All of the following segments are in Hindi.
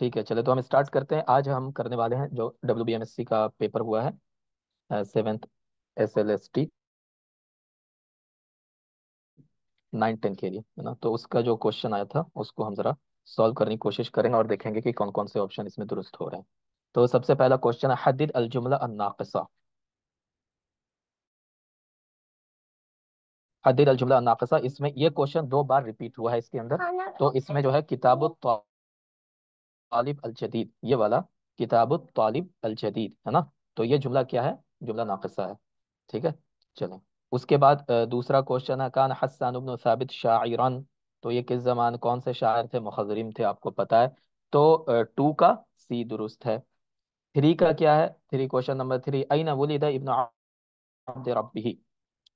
ठीक है चले तो हम स्टार्ट करते हैं आज हम करने वाले हैं जो डब्ल्यू बी एस सी का पेपर हुआ है seventh S L S T nine ten के लिए है ना तो उसका जो क्वेश्चन आया था उसको हम जरा सॉल्व करने की कोशिश करेंगे और देखेंगे कि कौन कौन से ऑप्शन इसमें दुरुस्त हो रहे हैं तो सबसे पहला क्वेश्चन है हदीद अलजुमला अन्नाकसा हदीद अलजुमला अन्नाकसा इसमें ये क्वेश्चन दो बार रिपीट हुआ है इसके अंदर हाँ तो इसमें जो है किताबो तालिब अल जदीद ये वाला किताब तालिब अल जदीद है ना तो ये जुमला क्या है जुमला नाकसा है ठीक है चलो उसके बाद दूसरा क्वेश्चन है कान हसन उबन साबित शायरन तो ये किस जमान कौन से शायर थे मुखजरिम थे आपको पता है तो टू का सी दुरुस्त है थ्री का क्या है थ्री क्वेश्चन नंबर थ्री आई ना वलीदा इबन अब्द रबी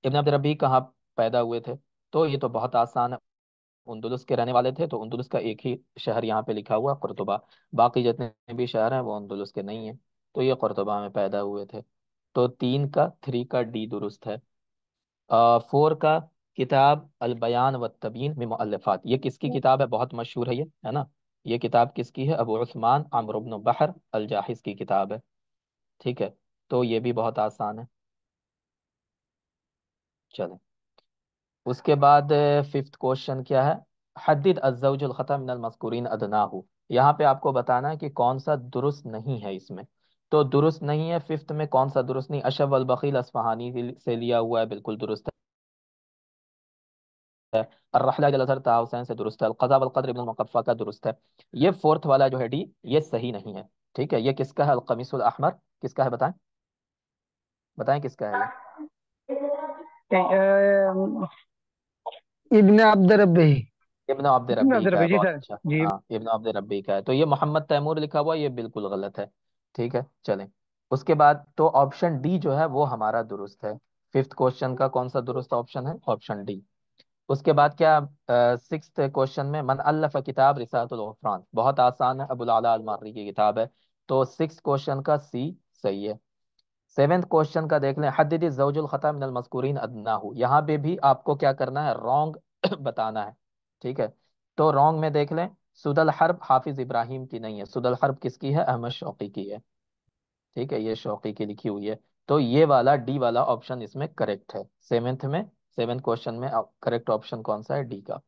इबन अब्द रबी कहाँ पैदा हुए थे तो ये तो बहुत आसान है उन्दुलस के रहने वाले थे तो उन्दुलस का एक ही शहर यहाँ पे लिखा हुआ कुरतुबा बाकी जितने भी शहर हैं वो उन्दुलस के नहीं हैं तो ये कुरतुबा में पैदा हुए थे तो तीन का थ्री का डी दुरुस्त है आ, फोर का किताब बयान व तबीन में मुअल्लफ़ात ये किसकी हम्म। किताब है बहुत मशहूर है ये है ना ये किताब किसकी है अबू उस्मान अमरबन बहर अलजाहिस की किताब है ठीक है तो ये भी बहुत आसान है चलें उसके बाद फिफ्थ क्वेश्चन क्या है हदीद अज्जाउजुलखता अदना हो यहाँ पे आपको बताना कि कौन सा दुरुस्त नहीं है इसमें तो दुरुस्त नहीं है फिफ्थ में कौन सा दुरुस्त नहीं अशब अलबकील असफहानी से लिया हुआ है बिल्कुल दुरुस्त से दुरुस्त है का दुरुस्त है ये फोर्थ वाला जो है डी ये सही नहीं है ठीक है ये किसका है अहमर किसका है बताएं बताएं किसका है ये इब्न अब्द रब्बी इब्न अब्द रब्बी अच्छा। जी हाँ, इब्न अब्द रब्बी का है तो ये मोहम्मद तैमूर लिखा हुआ ये बिल्कुल गलत है ठीक है चलें उसके बाद तो ऑप्शन डी जो है वो हमारा दुरुस्त है फिफ्थ क्वेश्चन का कौन सा दुरुस्त ऑप्शन है ऑप्शन डी उसके बाद क्या सिक्स क्वेश्चन में मन अल्लाह किताब रिसातुल गफरान बहुत आसान है अबुल आला अलमारी की किताब है तो सिक्स क्वेश्चन का सी सही है सेवेंथ क्वेश्चन का देख लें हदीदी जवजुल खता मिनल मस्कुरीन अदना हो यहाँ पे भी आपको क्या करना है रॉन्ग बताना है ठीक है तो रॉन्ग में देख लें सुदल हर्ब हाफिज इब्राहिम की नहीं है सुदल हर्ब किसकी है अहमद शौकी की है ठीक है ये शौकी की लिखी हुई है तो ये वाला डी वाला ऑप्शन इसमें करेक्ट है सेवेंथ में सेवेंथ क्वेश्चन में करेक्ट ऑप्शन कौन सा है डी का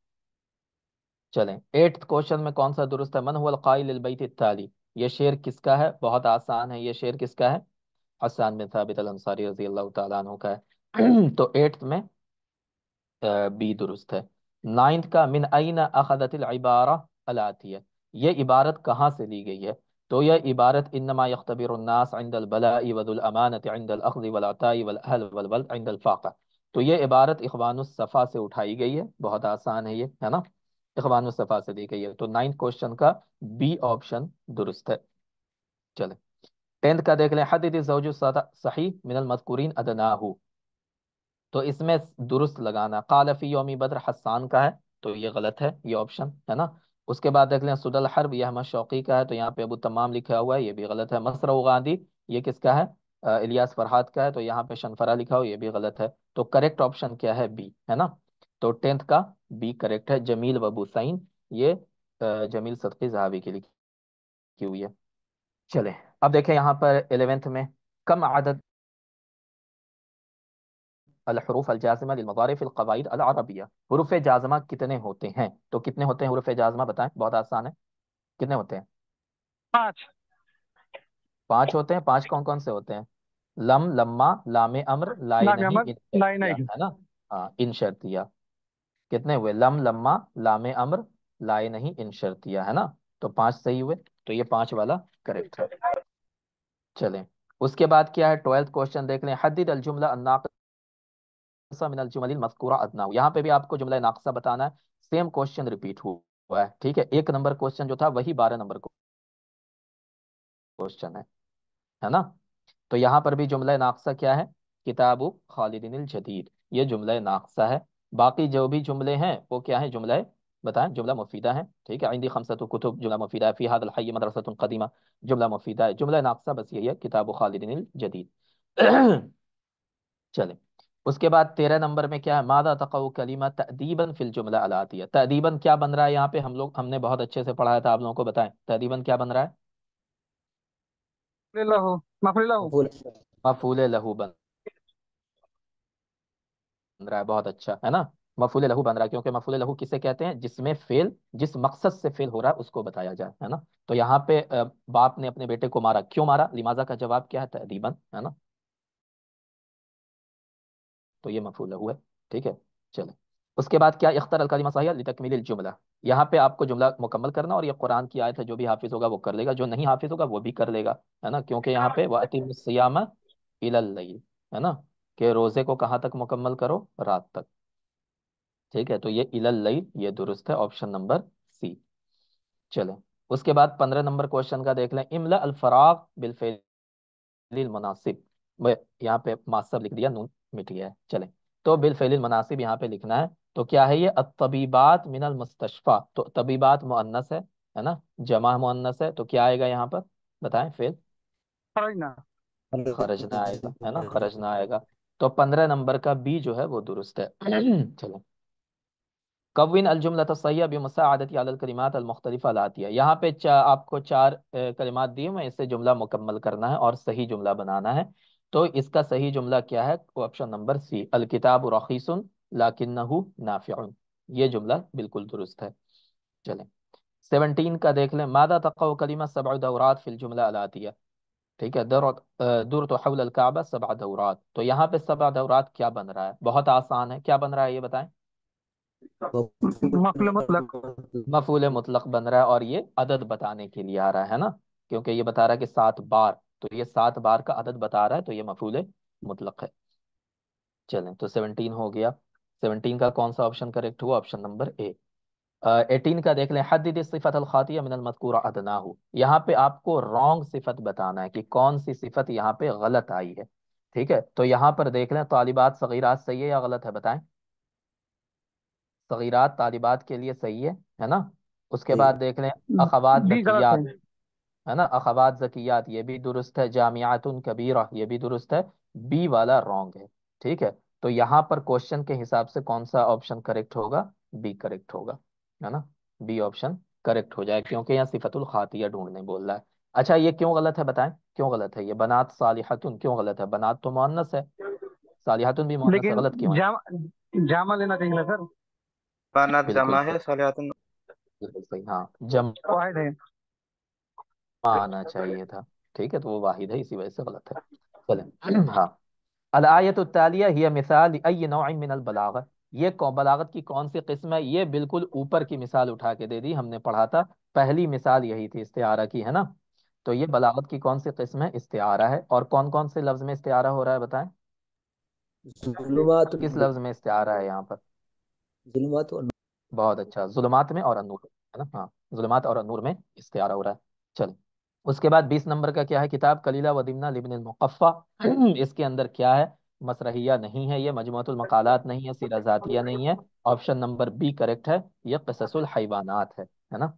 चलें एट्थ क्वेश्चन में कौन सा दुरुस्त है मन हुआ ये शेर किसका है बहुत आसान है ये शेर किसका है हसन बिन साबित अंसारी रजी अल्लाह तु का है तो एट्थ में बी दुरुस्त है नाइन्थ का मिन आइन इबारा अलाती है ये इबारत कहाँ से ली गई है तो यह इबारत इनमा यख्तबिरनास इंदलबलावदुलमानत इंदलखी वलाताई वलहल वलवल इंदलफ़ाक़ा तो ये इबारत इखवानसफ़ा से उठाई गई है बहुत आसान है ये है ना इखवानसफ़ा से दी गई है तो नाइन्थ क्वेश्चन का बी ऑप्शन दुरुस्त है चले टेंथ का देख लें हदीदी सही मिनल मदकुरीन अदनाहू तो इसमें दुरुस्त लगाना कालफी योमी बद्र हसान का है तो ये गलत है ये ऑप्शन है ना उसके बाद देख लें सुदल हरब यह अहमद शौकी का है तो यहाँ पे अबू तमाम लिखा हुआ है ये भी गलत है मसर गांधी ये किसका है इलियास फरहाद का है तो यहाँ पे शनफरा लिखा हुआ ये भी गलत है तो करेक्ट ऑप्शन क्या है बी है ना तो टेंथ का बी करेक्ट है जमील वबूसैन ये जमील सदकी जहावी की लिखी हुई है चले अब देखें यहाँ पर एलेवेंथ में कम आदत अलहरूफ अलजाजमा लमगारिफ जाजमा कितने होते हैं तो कितने होते हैं हरूफ जाजमा बताएं बहुत आसान है कितने होते हैं पांच पांच होते हैं पांच कौन कौन से होते हैं लम लम्मा लामे अम्र लाई नहीं नहीं है ना हाँ इन शर्तिया कितने हुए लम लम्मा लामे अम्र लाए नहीं इन शर्तिया है ना तो पांच सही हुए तो ये पांच वाला करेक्ट है चलें उसके बाद क्या है ट्वेल्थ क्वेश्चन देख लें हदीद अलजुमला यहाँ पे भी आपको जुमला नाकसा बताना है सेम क्वेश्चन रिपीट हुआ है ठीक है एक नंबर क्वेश्चन जो था वही बारह नंबर क्वेश्चन है है ना तो यहाँ पर भी जुमला नाकसा क्या है किताब खालिदिन जदीद ये जुमला नाकसा है बाकी जो भी जुमले हैं वो क्या है जुमला बताएं जुमला मुफीदा है ठीक है आइंदी खमसत कुतुब जुमला मुफीदा है फिहाद हई मदरसत कदीमा जुमला मुफीदा है जुमला नाकसा बस यही है किताब खालिदिन जदीद चले उसके बाद तेरह नंबर में क्या है मादा तकऊ कलीमा तदीबन फिल जुमला अलातिया तदीबन क्या बन रहा है यहाँ पे हम लोग हमने बहुत अच्छे से पढ़ाया था तो आप लोगों को बताएं तदीबन क्या बन रहा है मफूल लहू बन रहा है बहुत अच्छा है ना मफूल लहू बन रहा है क्योंकि मफूल लहू किसे कहते हैं जिसमें फेल जिस मकसद से फेल हो रहा है उसको बताया जाए है ना तो यहाँ पे बाप ने अपने बेटे को मारा क्यों मारा लिमाजा का जवाब क्या है तहदीबन है ना तो ये मफूल लहू है ठीक है चले उसके बाद क्या अख्तर अलकलीमा साहिया तकमील जुमला यहाँ पे आपको जुमला मुकम्मल करना और ये कुरान की आयत है जो भी हाफिज होगा वो कर लेगा जो नहीं हाफिज होगा वो भी कर लेगा है ना क्योंकि यहाँ पे वतीम सियाम है ना कि रोज़े को कहाँ तक मुकम्मल करो रात तक ठीक है तो ये इलल लई ये दुरुस्त है ऑप्शन नंबर सी चले उसके बाद पंद्रह नंबर क्वेश्चन का देख लें इमला अलफराग बिलफेल मुनासिब यहाँ पे मास्टर लिख दिया नून मिट गया है चले तो बिलफेल मुनासिब यहाँ पे लिखना है तो क्या है ये अतबीबात मिनल मुस्तशफा तो तबीबात मुअन्नस है है ना जमा मुअन्नस है तो क्या आएगा यहाँ पर बताएं फेल खरजना आएगा है ना खरजना आएगा तो पंद्रह नंबर का बी जो है वो दुरुस्त है चलो कविन अलजुमला सैया बमसादत अलकरीमत अलकलिमात लाती है यहाँ पे चा, आपको चार कलिमात दिए हुए इससे जुमला मुकम्मल करना है और सही जुमला बनाना है तो इसका सही जुमला क्या है ऑप्शन नंबर सी अलकिताब रखीसन लाकिन नाफ़िउन ये जुमला बिल्कुल दुरुस्त है चलें सेवनटीन का देख लें मादा तक़ो कलिमा सब दौरात फिल जुमला अलातिया ठीक है दर दुर तो हवलकाबा सबा दौरात तो यहाँ पे सबा दौरात क्या बन रहा है बहुत आसान है क्या बन रहा है ये बताएं मफूल मुतलक बन रहा है और ये अदद बताने के लिए आ रहा है ना क्योंकि ये बता रहा है कि सात बार तो ये सात बार का अदद बता रहा है तो ये मफूल मुतलक है चलें तो सेवनटीन हो गया सेवनटीन का कौन सा ऑप्शन करेक्ट हुआ ऑप्शन नंबर ए एटीन का देख लें हदीद सिफत अलखातिया मिनल मदकूर अदना हो यहाँ पे आपको रॉन्ग सिफत बताना है कि कौन सी सिफत यहाँ पे गलत आई है ठीक है तो यहाँ पर देख लें तालिबात सगीरात सही है या गलत है बताएं सगीरात तालिबात के लिए सही है है ना उसके बाद देख लें हम्म। अखवात जकियात है ना अखवात जकियात ये भी दुरुस्त है जामियातुन कबीरा ये भी दुरुस्त है बी वाला रॉन्ग है ठीक है तो यहाँ पर क्वेश्चन के हिसाब से कौन सा ऑप्शन करेक्ट होगा बी करेक्ट होगा है ना बी ऑप्शन करेक्ट हो जाए क्योंकि यहाँ सिफतुल खातिया ढूंढने बोल रहा है अच्छा ये क्यों गलत है बताएं क्यों गलत है ये बनात सालिहतुन क्यों गलत है बनात तो मुअन्नस है सालिहतुन भी मुअन्नस है गलत क्यों है जामा लेना चाहिए ना सर वाना जमा है सलातिन हाँ जमा तो आना चाहिए था ठीक है तो वो वाहिद है इसी वजह से गलत है चले हाँ अलायत तालिया ही मिसाल अय नौ मिन बलागत ये बलागत की कौन सी किस्म है ये बिल्कुल ऊपर की मिसाल उठा के दे दी हमने पढ़ा था पहली मिसाल यही थी इस्तेआरा की है ना तो ये बलागत की कौन सी किस्म है इस्तेआरा है और कौन कौन से लफ्ज में इस्तेआरा हो रहा है बताएं किस लफ्ज में इस्तेआरा है यहाँ पर जुलमात और बहुत अच्छा जुलमात में और अनूर है ना हाँ जुलमात और अनूर में इस्तेयारा हो रहा है चल उसके बाद बीस नंबर का क्या है किताब कलीला वदिमना लिबन मुकफ़ा हाँ। इसके अंदर क्या है मसरहिया नहीं है ये मजमतुल मकालात नहीं है सीरा जातिया नहीं है ऑप्शन नंबर बी करेक्ट है ये कससुल हैवानात है है ना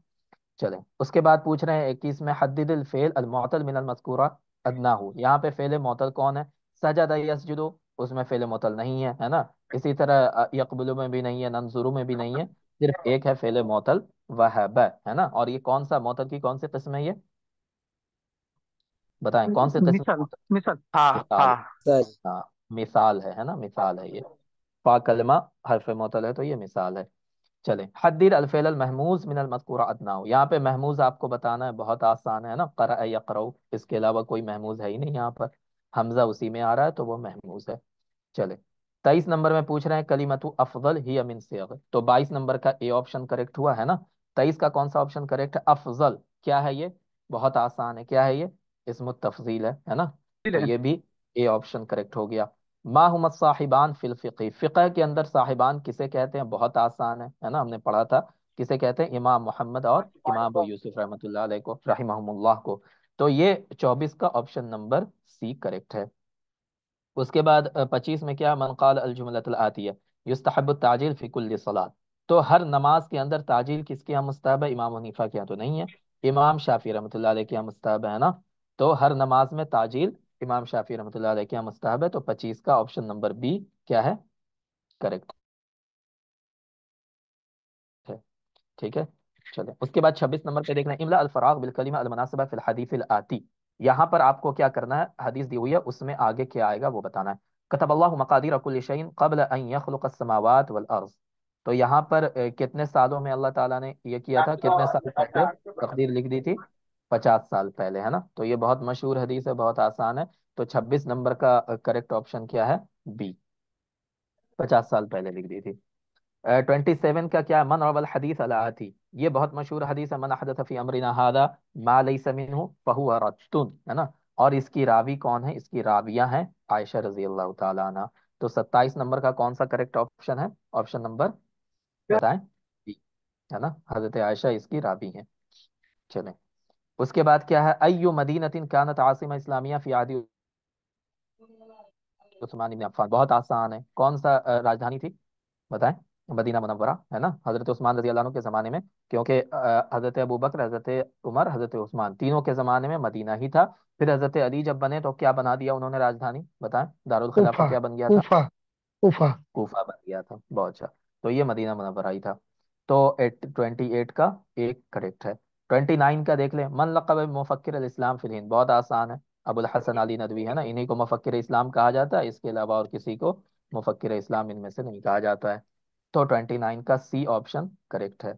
चलें उसके बाद पूछ रहे हैं इक्कीस में हददिल फ़ेल अल अलमतल मिनल मस्कूरा अदना हो यहाँ पे फ़ेल मोतल कौन है सजादा यसजुदो उसमें फेल मोतल नहीं है है ना इसी तरह यकबलू में भी नहीं है नंजुरू में भी नहीं है सिर्फ एक है फेल मोतल वह है ना और ये कौन सा मोतल की कौन सी किस्म है ये बताएं कौन सी किस्म मिसाल मिसाल हाँ, हाँ। हाँ, है है ना मिसाल है ये पाकलमा कलमा हरफ मोतल है तो ये मिसाल है चले हदीर अलफेल महमूज मिनल मदकूरा अदनाउ यहाँ पे महमूज आपको बताना है बहुत आसान है ना कर इसके अलावा कोई महमूज है ही नहीं यहाँ पर हमजा उसी में आ रहा है तो वो महमूज है चले तेईस नंबर में पूछ रहे हैं कलीमतु अफजल ही अमिन से तो बाईस नंबर का ए ऑप्शन करेक्ट हुआ है ना तेईस का कौन सा ऑप्शन करेक्ट है अफजल क्या है ये बहुत आसान है क्या है ये इसमत तफजील है है ना तो ये भी ए ऑप्शन करेक्ट हो गया माहमद साहिबान फिल फ़िकी फ़िक़ह के अंदर साहिबान किसे कहते हैं बहुत आसान है है ना हमने पढ़ा था किसे कहते हैं इमाम मोहम्मद और इमाम यूसुफ रहमतुल्लाह को रही को तो ये चौबीस का ऑप्शन नंबर सी करेक्ट है उसके बाद पच्चीस में क्या मनकाल अलजुमलतिया युस्तहब ताजिल फ़िकुल्ल सलात तो हर नमाज के अंदर ताजिल किसके यहाँ मुस्तब है इमाम हनीफा के यहाँ तो नहीं है इमाम शाफी रमत के यहाँ मुस्तब है ना तो हर नमाज में ताजिल इमाम शाफी रमत के यहाँ मुस्तब है तो पच्चीस का ऑप्शन नंबर बी क्या है करेक्ट ठीक है चले उसके बाद छब्बीस नंबर पे देखना इमला अलफराग बिलकलीमा अलमनासबा फिल आती यहाँ पर आपको क्या करना है हदीस दी हुई है उसमें आगे क्या आएगा वो बताना है कतबल्ला मकादिर अकुलशन कबल वल अर्ज तो यहाँ पर कितने सालों में अल्लाह ताला ने ये किया था कितने साल पहले तकदीर लिख दी थी पचास साल पहले है ना तो ये बहुत मशहूर हदीस है बहुत आसान है तो छब्बीस नंबर का करेक्ट ऑप्शन क्या है बी पचास साल पहले लिख दी थी ट्वेंटी सेवन का क्या मन और हदीस अला थी ये बहुत मशहूर हदीस है मन हदफ़ी अमरीना हादा मालई समीन हूँ फ़हु रजतुन है ना और इसकी रावी कौन है इसकी राविया है आयशा रजी अल्लाह तला तो सत्ताईस नंबर का कौन सा करेक्ट ऑप्शन है ऑप्शन नंबर बताएं है ना हजरत आयशा इसकी रावी है चले उसके बाद क्या है अयो मदीनतिन कानत आसिमा इस्लामिया फियादी उस्मानी अफान बहुत आसान है कौन सा राजधानी थी बताएं मदीना मनवरा है ना हज़रत उस्मान रजी अल्लाह के ज़माने में क्योंकि हज़रत अबू बकर हज़रत उमर हज़रत उस्मान तीनों के ज़माने में मदीना ही था फिर हज़रत अली जब बने तो क्या बना दिया उन्होंने राजधानी बताएं दारुल खिलाफा क्या बन गया था कूफा कूफा बन गया था बहुत अच्छा तो ये मदीना मनवरा ही था तो एट ट्वेंटी एट का एक करेक्ट है ट्वेंटी नाइन का देख ले मन लकब मुफक्र इस्लाम फिल हिंद बहुत आसान है अबुल हसन अली नदवी है ना इन्हीं को मुफक्र इस्लाम कहा जाता है इसके अलावा और किसी को मुफक्र इस्लाम इनमें से नहीं कहा जाता है तो ट्वेंटी नाइन का सी ऑप्शन करेक्ट है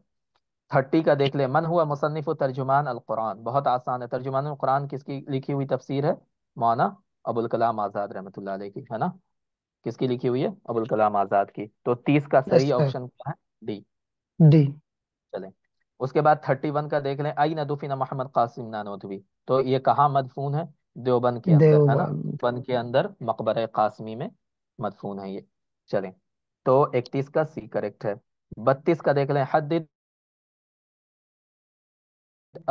थर्टी का देख ले मन हुआ मुसनफ़ तर्जुमान अल कुरान बहुत आसान है तर्जुमान अल कुरान किसकी लिखी हुई तफसीर है मौना अबुल कलाम आज़ाद रहमत की है ना किसकी लिखी हुई है अबुल कलाम आज़ाद की तो तीस का सही ऑप्शन क्या है डी डी चले उसके बाद थर्टी वन का देख लें आई नदुफिन मोहम्मद कासिम नानोदी तो ये कहाँ मदफून है देवबंद के अंदर है ना देवबंद के अंदर मकबर कासमी में मदफून है ये चलें तो इकतीस का सी करेक्ट है बत्तीस का देख लें हद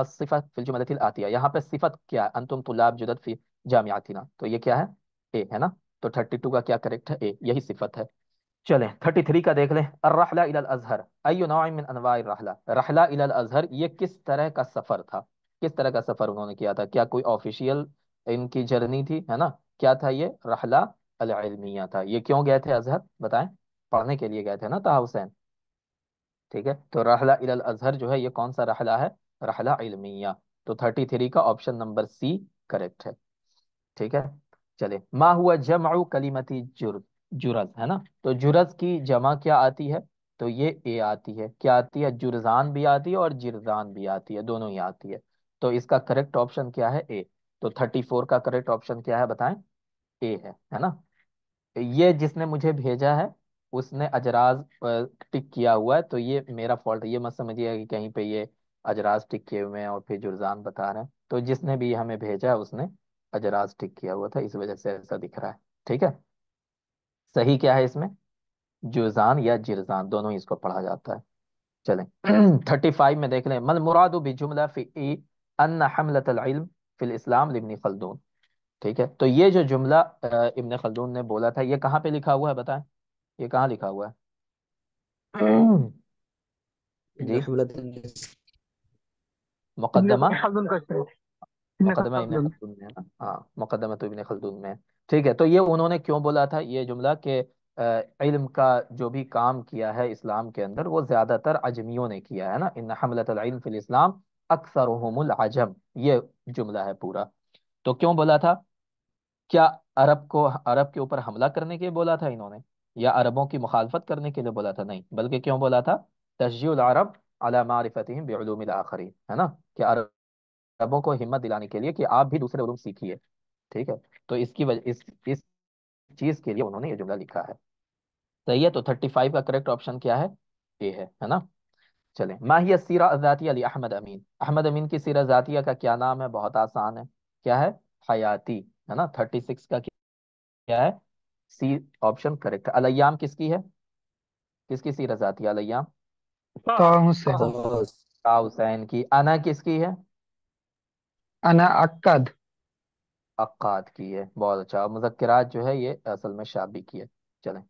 सिफत फिल जुमलतिल आतिया यहाँ पे सिफत क्या है अंतुम तुलाब जुदत फी जामियातिना तो ये क्या है ए है ना तो थर्टी टू का क्या करेक्ट है ए यही सिफत है चले थर्टी थ्री का देख लें अर्रहला इलल अजहर अयो अनवाई रहला रहला इलल अजहर ये किस तरह का सफ़र था किस तरह का सफ़र उन्होंने किया था क्या कोई ऑफिशियल इनकी जर्नी थी है ना क्या था ये रहला अलमिया था ये क्यों गए थे अजहर बताएं पढ़ने के लिए गए थे ना ताहा हुसैन ठीक है तो रहला इल अजहर जो है ये कौन सा रहला है रहला इलमिया तो थर्टी थ्री का ऑप्शन नंबर सी करेक्ट है ठीक है चले मा हुआ जमाऊ कलीमती जुर जुरज है ना तो जुरज की जमा क्या आती है तो ये ए आती है क्या आती है जुरजान भी आती है और जिरजान भी आती है दोनों ही आती है तो इसका करेक्ट ऑप्शन क्या है ए तो थर्टी फोर का करेक्ट ऑप्शन क्या है बताएं ए है है ना ये जिसने मुझे भेजा है उसने अजराज टिक किया हुआ है तो ये मेरा फॉल्ट है ये मत समझिएगा कि कहीं पे ये अजराज टिक किए हुए हैं और फिर जुर्जान बता रहे हैं तो जिसने भी हमें भेजा उसने अजराज टिक किया हुआ था इस वजह से ऐसा दिख रहा है ठीक है सही क्या है इसमें जुर्जान या जिरजान दोनों ही इसको पढ़ा जाता है चले थर्टी फाइव में देख लें मल मुराद भी जुमला फी अन हमलत इल्म फिल इस्लाम लिबनी खलदून ठीक है तो ये जो जुमला इबन खलदून ने बोला था ये कहाँ पे लिखा हुआ है बताएं ये कहाँ लिखा हुआ है हम्म। जी मुकदमा का मुकदमा इब्ने में है ना हाँ मुकदमा तो में है ठीक है तो ये उन्होंने क्यों बोला था ये जुमला के इल्म का जो भी काम किया है इस्लाम के अंदर वो ज्यादातर अजमियों ने किया है ना इन हमलत इल्म फिल इस्लाम अक्सर आजम ये जुमला है पूरा तो क्यों बोला था क्या अरब को अरब के ऊपर हमला करने के बोला था इन्होंने या अरबों की मुखालफत करने के लिए बोला था नहीं बल्कि क्यों बोला था तशजील अरब अला आखरी है ना कि अरबों को हिम्मत दिलाने के लिए कि आप भी दूसरे उलूम सीखिए ठीक है तो इसकी वजह इस इस चीज़ के लिए उन्होंने ये जुमला लिखा है सही है तो थर्टी फाइव का करेक्ट ऑप्शन क्या है ए है है ना चले माहिया सीरा ज़ातिया अली अहमद अमीन अहमद अमीन की सीरा ज़ातिया का क्या नाम है बहुत आसान है क्या है हयाती है ना थर्टी सिक्स का क्या है सी ऑप्शन करेक्ट है अलयाम किसकी है किसकी सी रजा थी अलयाम हुसैन की अना किसकी है अना अक्कद अक्काद की है बहुत अच्छा मुजक्रात जो है ये असल में शाबी की है चलें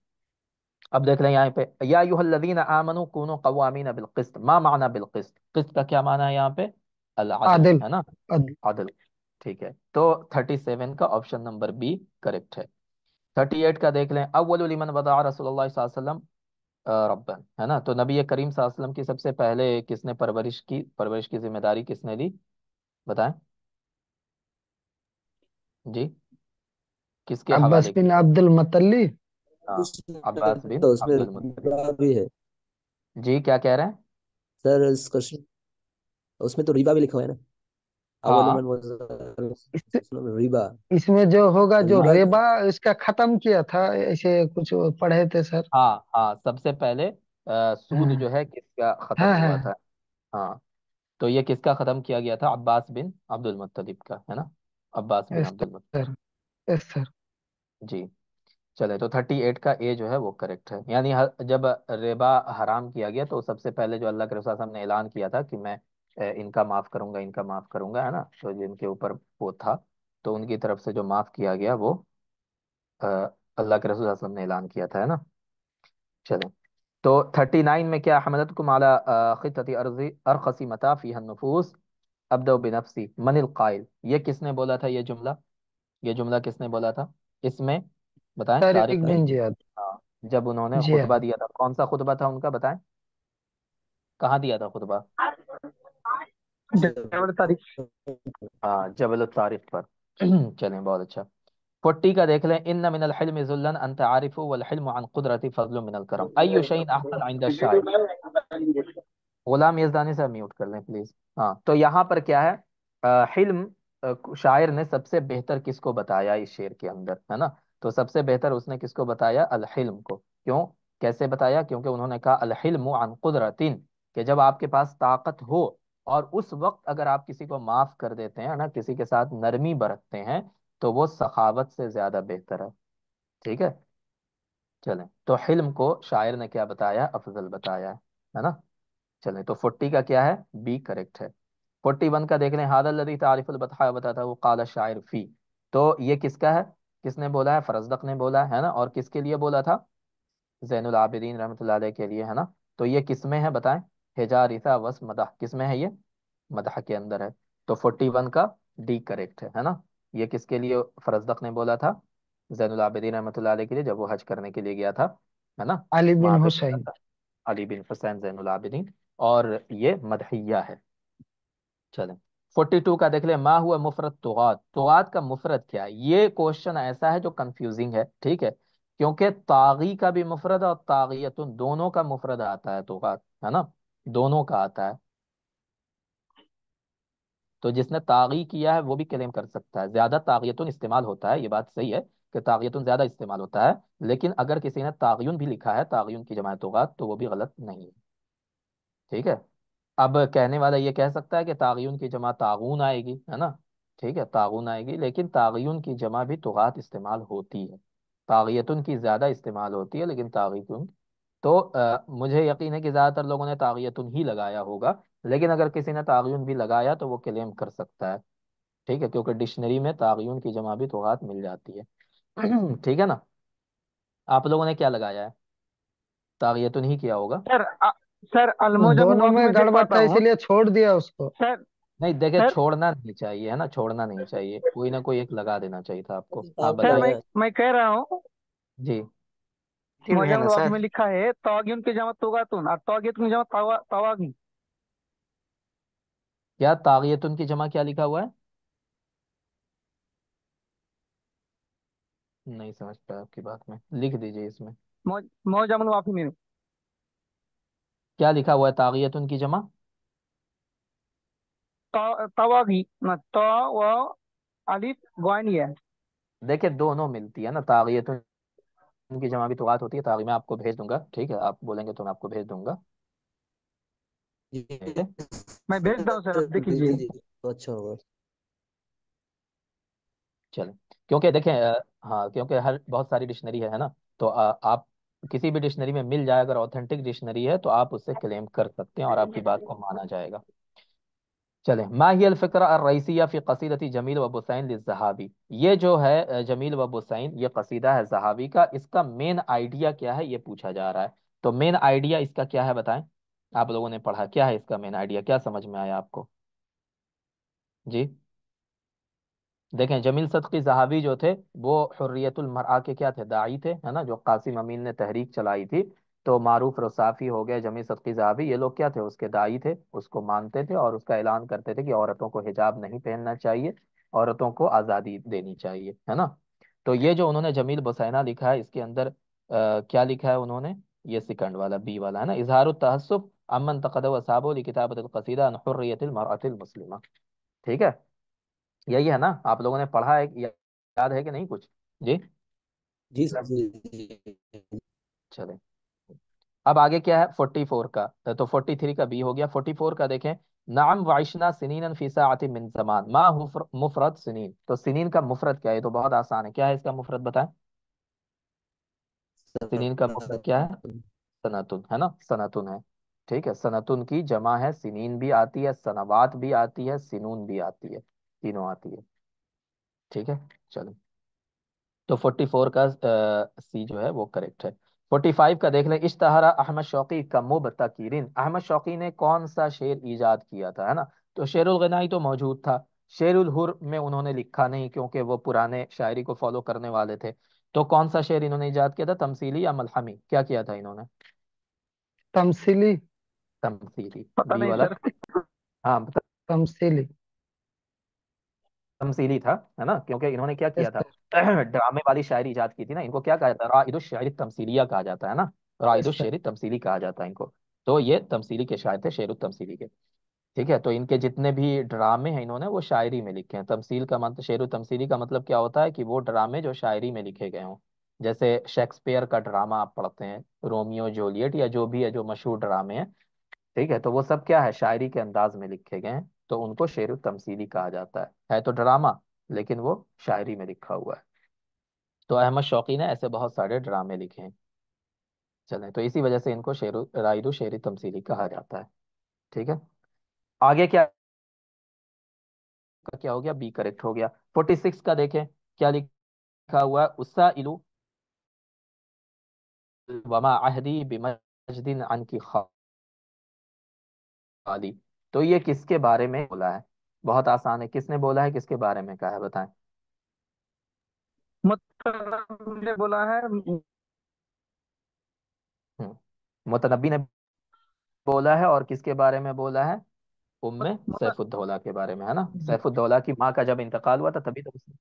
अब देख लें यहाँ पे या युहल्लदीन आमनु कूनु कवामीन किस्त मा माना बिल किस्त का क्या माना है यहाँ पे आदिल है ना आदिल ठीक है तो थर्टी सेवन का ऑप्शन नंबर बी करेक्ट है थर्टी एट का देख लें अवलिमन बदा रसोल्लाम रब्बन है ना तो नबी करीम सलम की सबसे पहले किसने परवरिश की परवरिश की जिम्मेदारी किसने ली बताएं जी किसके अब्बास बिन अब्दुल मतली हाँ, अब्बास बिन तो अब्दुल भी है जी क्या कह रहे हैं सर इस क्वेश्चन उसमें तो रीबा भी लिखा हुआ है ना हाँ रिबा इसमें जो होगा जो रिबा रेबा इसका खत्म किया था ऐसे कुछ पढ़े थे सर हाँ हाँ सबसे पहले आ, सूद हाँ। जो है किसका खत्म हाँ, हुआ हाँ था हाँ तो ये किसका खत्म किया गया था अब्बास बिन अब्दुल मुत्तलिब का है ना अब्बास बिन यस अब्दुल मुत्तलिब यस सर जी चले तो थर्टी एट का ए जो है वो करेक्ट है यानी जब रेबा हराम किया गया तो सबसे पहले जो अल्लाह के रसूल ने ऐलान किया था कि मैं इनका माफ़ करूंगा इनका माफ़ करूंगा है ना तो जिनके ऊपर वो था तो उनकी तरफ से जो माफ़ किया गया वो अल्लाह के रसूल वसल्लम ने ऐलान किया था है ना चले तो थर्टी नाइन में क्या हमदत कुमाला खितती अर्जी अरखसी मताफ़ी नफूस अबद बिनफसी मनिल कायल ये किसने बोला था ये जुमला ये जुमला किसने बोला था इसमें बताएं तारिक बिन जियाद हाँ, जब उन्होंने खुतबा दिया था कौन सा खुतबा था उनका बताएं कहाँ दिया था खुतबा हाँ, जबल तारीफ पर चलें बहुत अच्छा फोर्टी का देख लें इन मिनल हिल में जुल्लन अंत आरिफ वल हिल मुआन कुदरती फजल मिनल करम अय्यु शहीन अहसन इंद शाह गुलाम यजदानी से म्यूट कर लें प्लीज हाँ तो यहाँ पर क्या है आ, हिल्म शायर ने सबसे बेहतर किसको बताया इस शेर के अंदर है ना तो सबसे बेहतर उसने किसको बताया अल हिल्म को क्यों कैसे बताया क्योंकि उन्होंने कहा अल हिल्म अन कुदरतिन कि जब आपके पास ताकत हो और उस वक्त अगर आप किसी को माफ कर देते हैं ना किसी के साथ नरमी बरतते हैं तो वो सखावत से ज्यादा बेहतर है ठीक है चले तो हिल्म को शायर ने क्या बताया अफजल बताया है ना चले तो फोर्टी का क्या है बी करेक्ट है फोर्टी वन का देख लें हादल तारिफुल बताया बताता वो काला शायर फी तो ये किसका है किसने बोला है फरजदक ने बोला है ना और किसके लिए बोला था जैनदीन आबिदीन के लिए है ना तो ये किसमें है बताएं हिजारिसा वस मदा किसमें है ये मदह के अंदर है तो फोर्टी वन का डी करेक्ट है है ना ये किसके लिए फरजदक ने बोला था जैनुल आबिदीन रहमतुल्लाह के लिए जब वो हज करने के लिए गया था है ना अली बिन हुसैन अली बिन हुसैन जैनुल आबिदीन और ये मदहिया है चलें फोर्टी टू का देख ले मा हुआ मुफरत तुगात तुगात का मुफरत क्या है ये क्वेश्चन ऐसा है जो कंफ्यूजिंग है ठीक है क्योंकि तागी का भी मुफरत और तागियत दोनों का मुफरत आता है तुगात है ना दोनों का आता है तो जिसने तागी किया है वो भी क्लेम कर सकता है ज्यादा तागियतुन इस्तेमाल होता है ये बात सही है कि तागियतुन ज्यादा इस्तेमाल होता है लेकिन अगर किसी ने तागयुन भी लिखा है तागयुन की जमात होगा तो वो भी गलत नहीं है ठीक है अब कहने वाला ये कह सकता है कि तागयुन की जमा तागून आएगी है ना ठीक है तागून आएगी लेकिन तागयुन की जमा भी तुगात तो इस्तेमाल होती है तागियतुन की ज्यादा इस्तेमाल होती है लेकिन तागियतन तो आ, मुझे यकीन है कि ज़्यादातर लोगों ने तागियतुन ही लगाया होगा लेकिन अगर किसी ने तागयुन भी लगाया तो वो क्लेम कर सकता है ठीक है क्योंकि डिक्शनरी में तागयुन की जमा भी तुगात मिल जाती है ठीक है ना आप लोगों ने क्या लगाया है तागियतुन ही किया होगा सर आ, सर दोनों में गड़बड़ था इसीलिए छोड़ दिया उसको सर नहीं देखे छोड़ना नहीं चाहिए है ना छोड़ना नहीं चाहिए कोई ना कोई एक लगा देना चाहिए था आपको आप सर बताइए मैं मैं कह रहा हूँ जी में लिखा है जमा और जमा तवागी क्या तागियत उनकी जमा क्या लिखा हुआ है नहीं समझ पाया आपकी बात में लिख दीजिए इसमें वाफी क्या लिखा हुआ है तागियत उनकी जमा तवागी ना तो व अलिफ देखिए दोनों मिलती है ना तागियत की जमा भी बात होती है ताकि मैं आपको भेज दूंगा ठीक है आप बोलेंगे तो मैं आपको भेज दूंगा मैं भेज सर देखिए तो अच्छा होगा चलो क्योंकि देखें हाँ क्योंकि हर बहुत सारी डिक्शनरी है, है ना तो आ, आप किसी भी डिक्शनरी में मिल जाए अगर ऑथेंटिक डिक्शनरी है तो आप उससे क्लेम कर सकते हैं और आपकी बात को माना जाएगा चले माहियल फ़िक्र रईसिया फ़ी कसीदती जमील वबुसैन जहाबी ये जो है जमील वबुसैन ये कसीदा है जहाबी का इसका मेन आइडिया क्या है ये पूछा जा रहा है तो मेन आइडिया इसका क्या है बताएं आप लोगों ने पढ़ा क्या है इसका मेन आइडिया क्या समझ में आया आपको जी देखें जमील सदकी जहाबी जो थे वो हुर्रियतुल के क्या थे दाई थे है ना जो कासिम अमीन ने तहरीक चलाई थी तो मारूफ रसाफी हो गए जमी सदकी जहाबी ये लोग क्या थे उसके दाई थे उसको मानते थे और उसका ऐलान करते थे कि औरतों को हिजाब नहीं पहनना चाहिए औरतों को आज़ादी देनी चाहिए है ना तो ये जो उन्होंने जमील बसैना लिखा है इसके अंदर आ, क्या लिखा है उन्होंने ये सिकंड वाला बी वाला है ना इजहार तहसुब अमन तकदसाबोली किताबतमसलिमा ठीक है यही है ना आप लोगों ने पढ़ा है याद है कि नहीं कुछ जी जी सर जी चले अब आगे क्या है फोर्टी फोर का तो फोर्टी थ्री का बी हो गया फोर्टी फोर का देखें नाम वाइशना सिनीन फीसा आतिम मिन जमान मा मुफरत सिनीन तो सिनीन का मुफरत क्या है तो बहुत आसान है क्या है इसका मुफरत बताएं सिनीन का मुफरत क्या है सनातुन है ना सनातुन है ठीक है सनातुन की जमा है सिनीन भी आती है सनावात भी आती है सिनून भी आती है तीनों आती है ठीक है चलो तो फोर्टी फोर का सी जो है वो करेक्ट है 45 का देख लें इश्तहारा अहमद शौकी का मुब तकीरिन अहमद शौकी ने कौन सा शेर ईजाद किया था है ना तो शेरुलगनाई तो मौजूद था शेरुल हुर में उन्होंने लिखा नहीं क्योंकि वो पुराने शायरी को फॉलो करने वाले थे तो कौन सा शेर इन्होंने ईजाद किया था तमसीली या मलहमी क्या किया था इन्होंने तमसीली तमसीली हाँ तमसीली तमसीली था है ना क्योंकि इन्होंने क्या किया था ड्रामे वाली शायरी ईजाद की थी ना इनको क्या कहा जाता है शायरी तमसीलिया कहा जाता है ना राइदो शेर तमसीली कहा जाता है इनको तो ये तमसीली के शायर थे शेर तमसीली के ठीक है तो इनके जितने भी ड्रामे हैं इन्होंने वो शायरी में लिखे हैं तमसील का मतलब शेर तमसीली का मतलब क्या होता है कि वो ड्रामे जो शायरी में लिखे गए हों जैसे शेक्सपियर का ड्रामा आप पढ़ते हैं रोमियो जूलियट या जो भी है जो मशहूर ड्रामे हैं ठीक है तो वो सब क्या है शायरी के अंदाज में लिखे गए हैं तो उनको शेर तमसीली कहा जाता है है तो ड्रामा लेकिन वो शायरी में लिखा हुआ है तो अहमद शौकी ने ऐसे बहुत सारे ड्रामे लिखे हैं चलें तो इसी वजह से इनको शेर रायरू शेर तमसीली कहा जाता है ठीक है आगे क्या का क्या हो गया बी करेक्ट हो गया फोर्टी सिक्स का देखें क्या लिखा हुआ उसा इलू वमा अहदी बिमजदिन अन की खाली तो ये किसके बारे में बोला है बहुत आसान है किसने बोला है किसके बारे में कहा है बताएं मुतनबी ने बोला है हम्म। मुतनबी ने बोला है और किसके बारे में बोला है उम्म सैफुद्दौला के बारे में है ना हम्म। सैफुद्दौला की माँ का जब इंतकाल हुआ था तभी तो उसने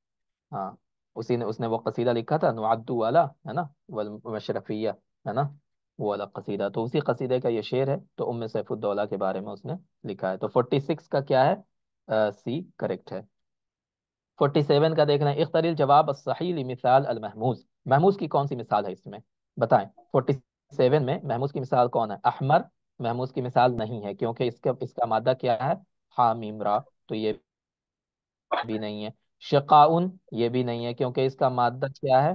हाँ उसी ने उसने वो कसीदा लिखा था नुआदू वाला है ना वल मशरफिया है ना वो वाला कसीदा तो उसी कसीदे का ये शेर है तो उम सैफुद्दौला के बारे में उसने लिखा है तो फोर्टी सिक्स का क्या है सी करेक्ट है फोर्टी सेवन का देखना है इख्तरील जवाब सही मिसाल अल महमूज की कौन सी मिसाल है इसमें बताएं फोर्टी सेवन में महमूज की मिसाल कौन है अहमर महमूज की मिसाल नहीं है क्योंकि इसका इसका मादा क्या है हामिमरा तो ये भी नहीं है शिकाउन ये भी नहीं है क्योंकि इसका मादा क्या है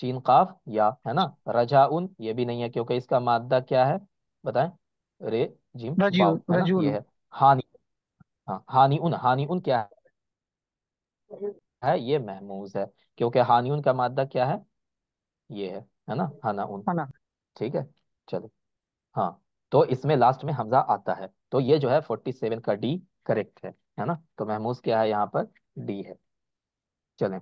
शीन काफ या है ना रजा उन ये भी नहीं है क्योंकि इसका मादा क्या है बताए रे जिम ये है हानि हाँ, हानि उन हानि उन क्या है है ये महमूज है क्योंकि हानि उन का मादा क्या है ये है है ना हाना उन ठीक है चलो हाँ तो इसमें लास्ट में हमजा आता है तो ये जो है फोर्टी सेवन का डी करेक्ट है है ना तो महमूज क्या है यहाँ पर डी है चलें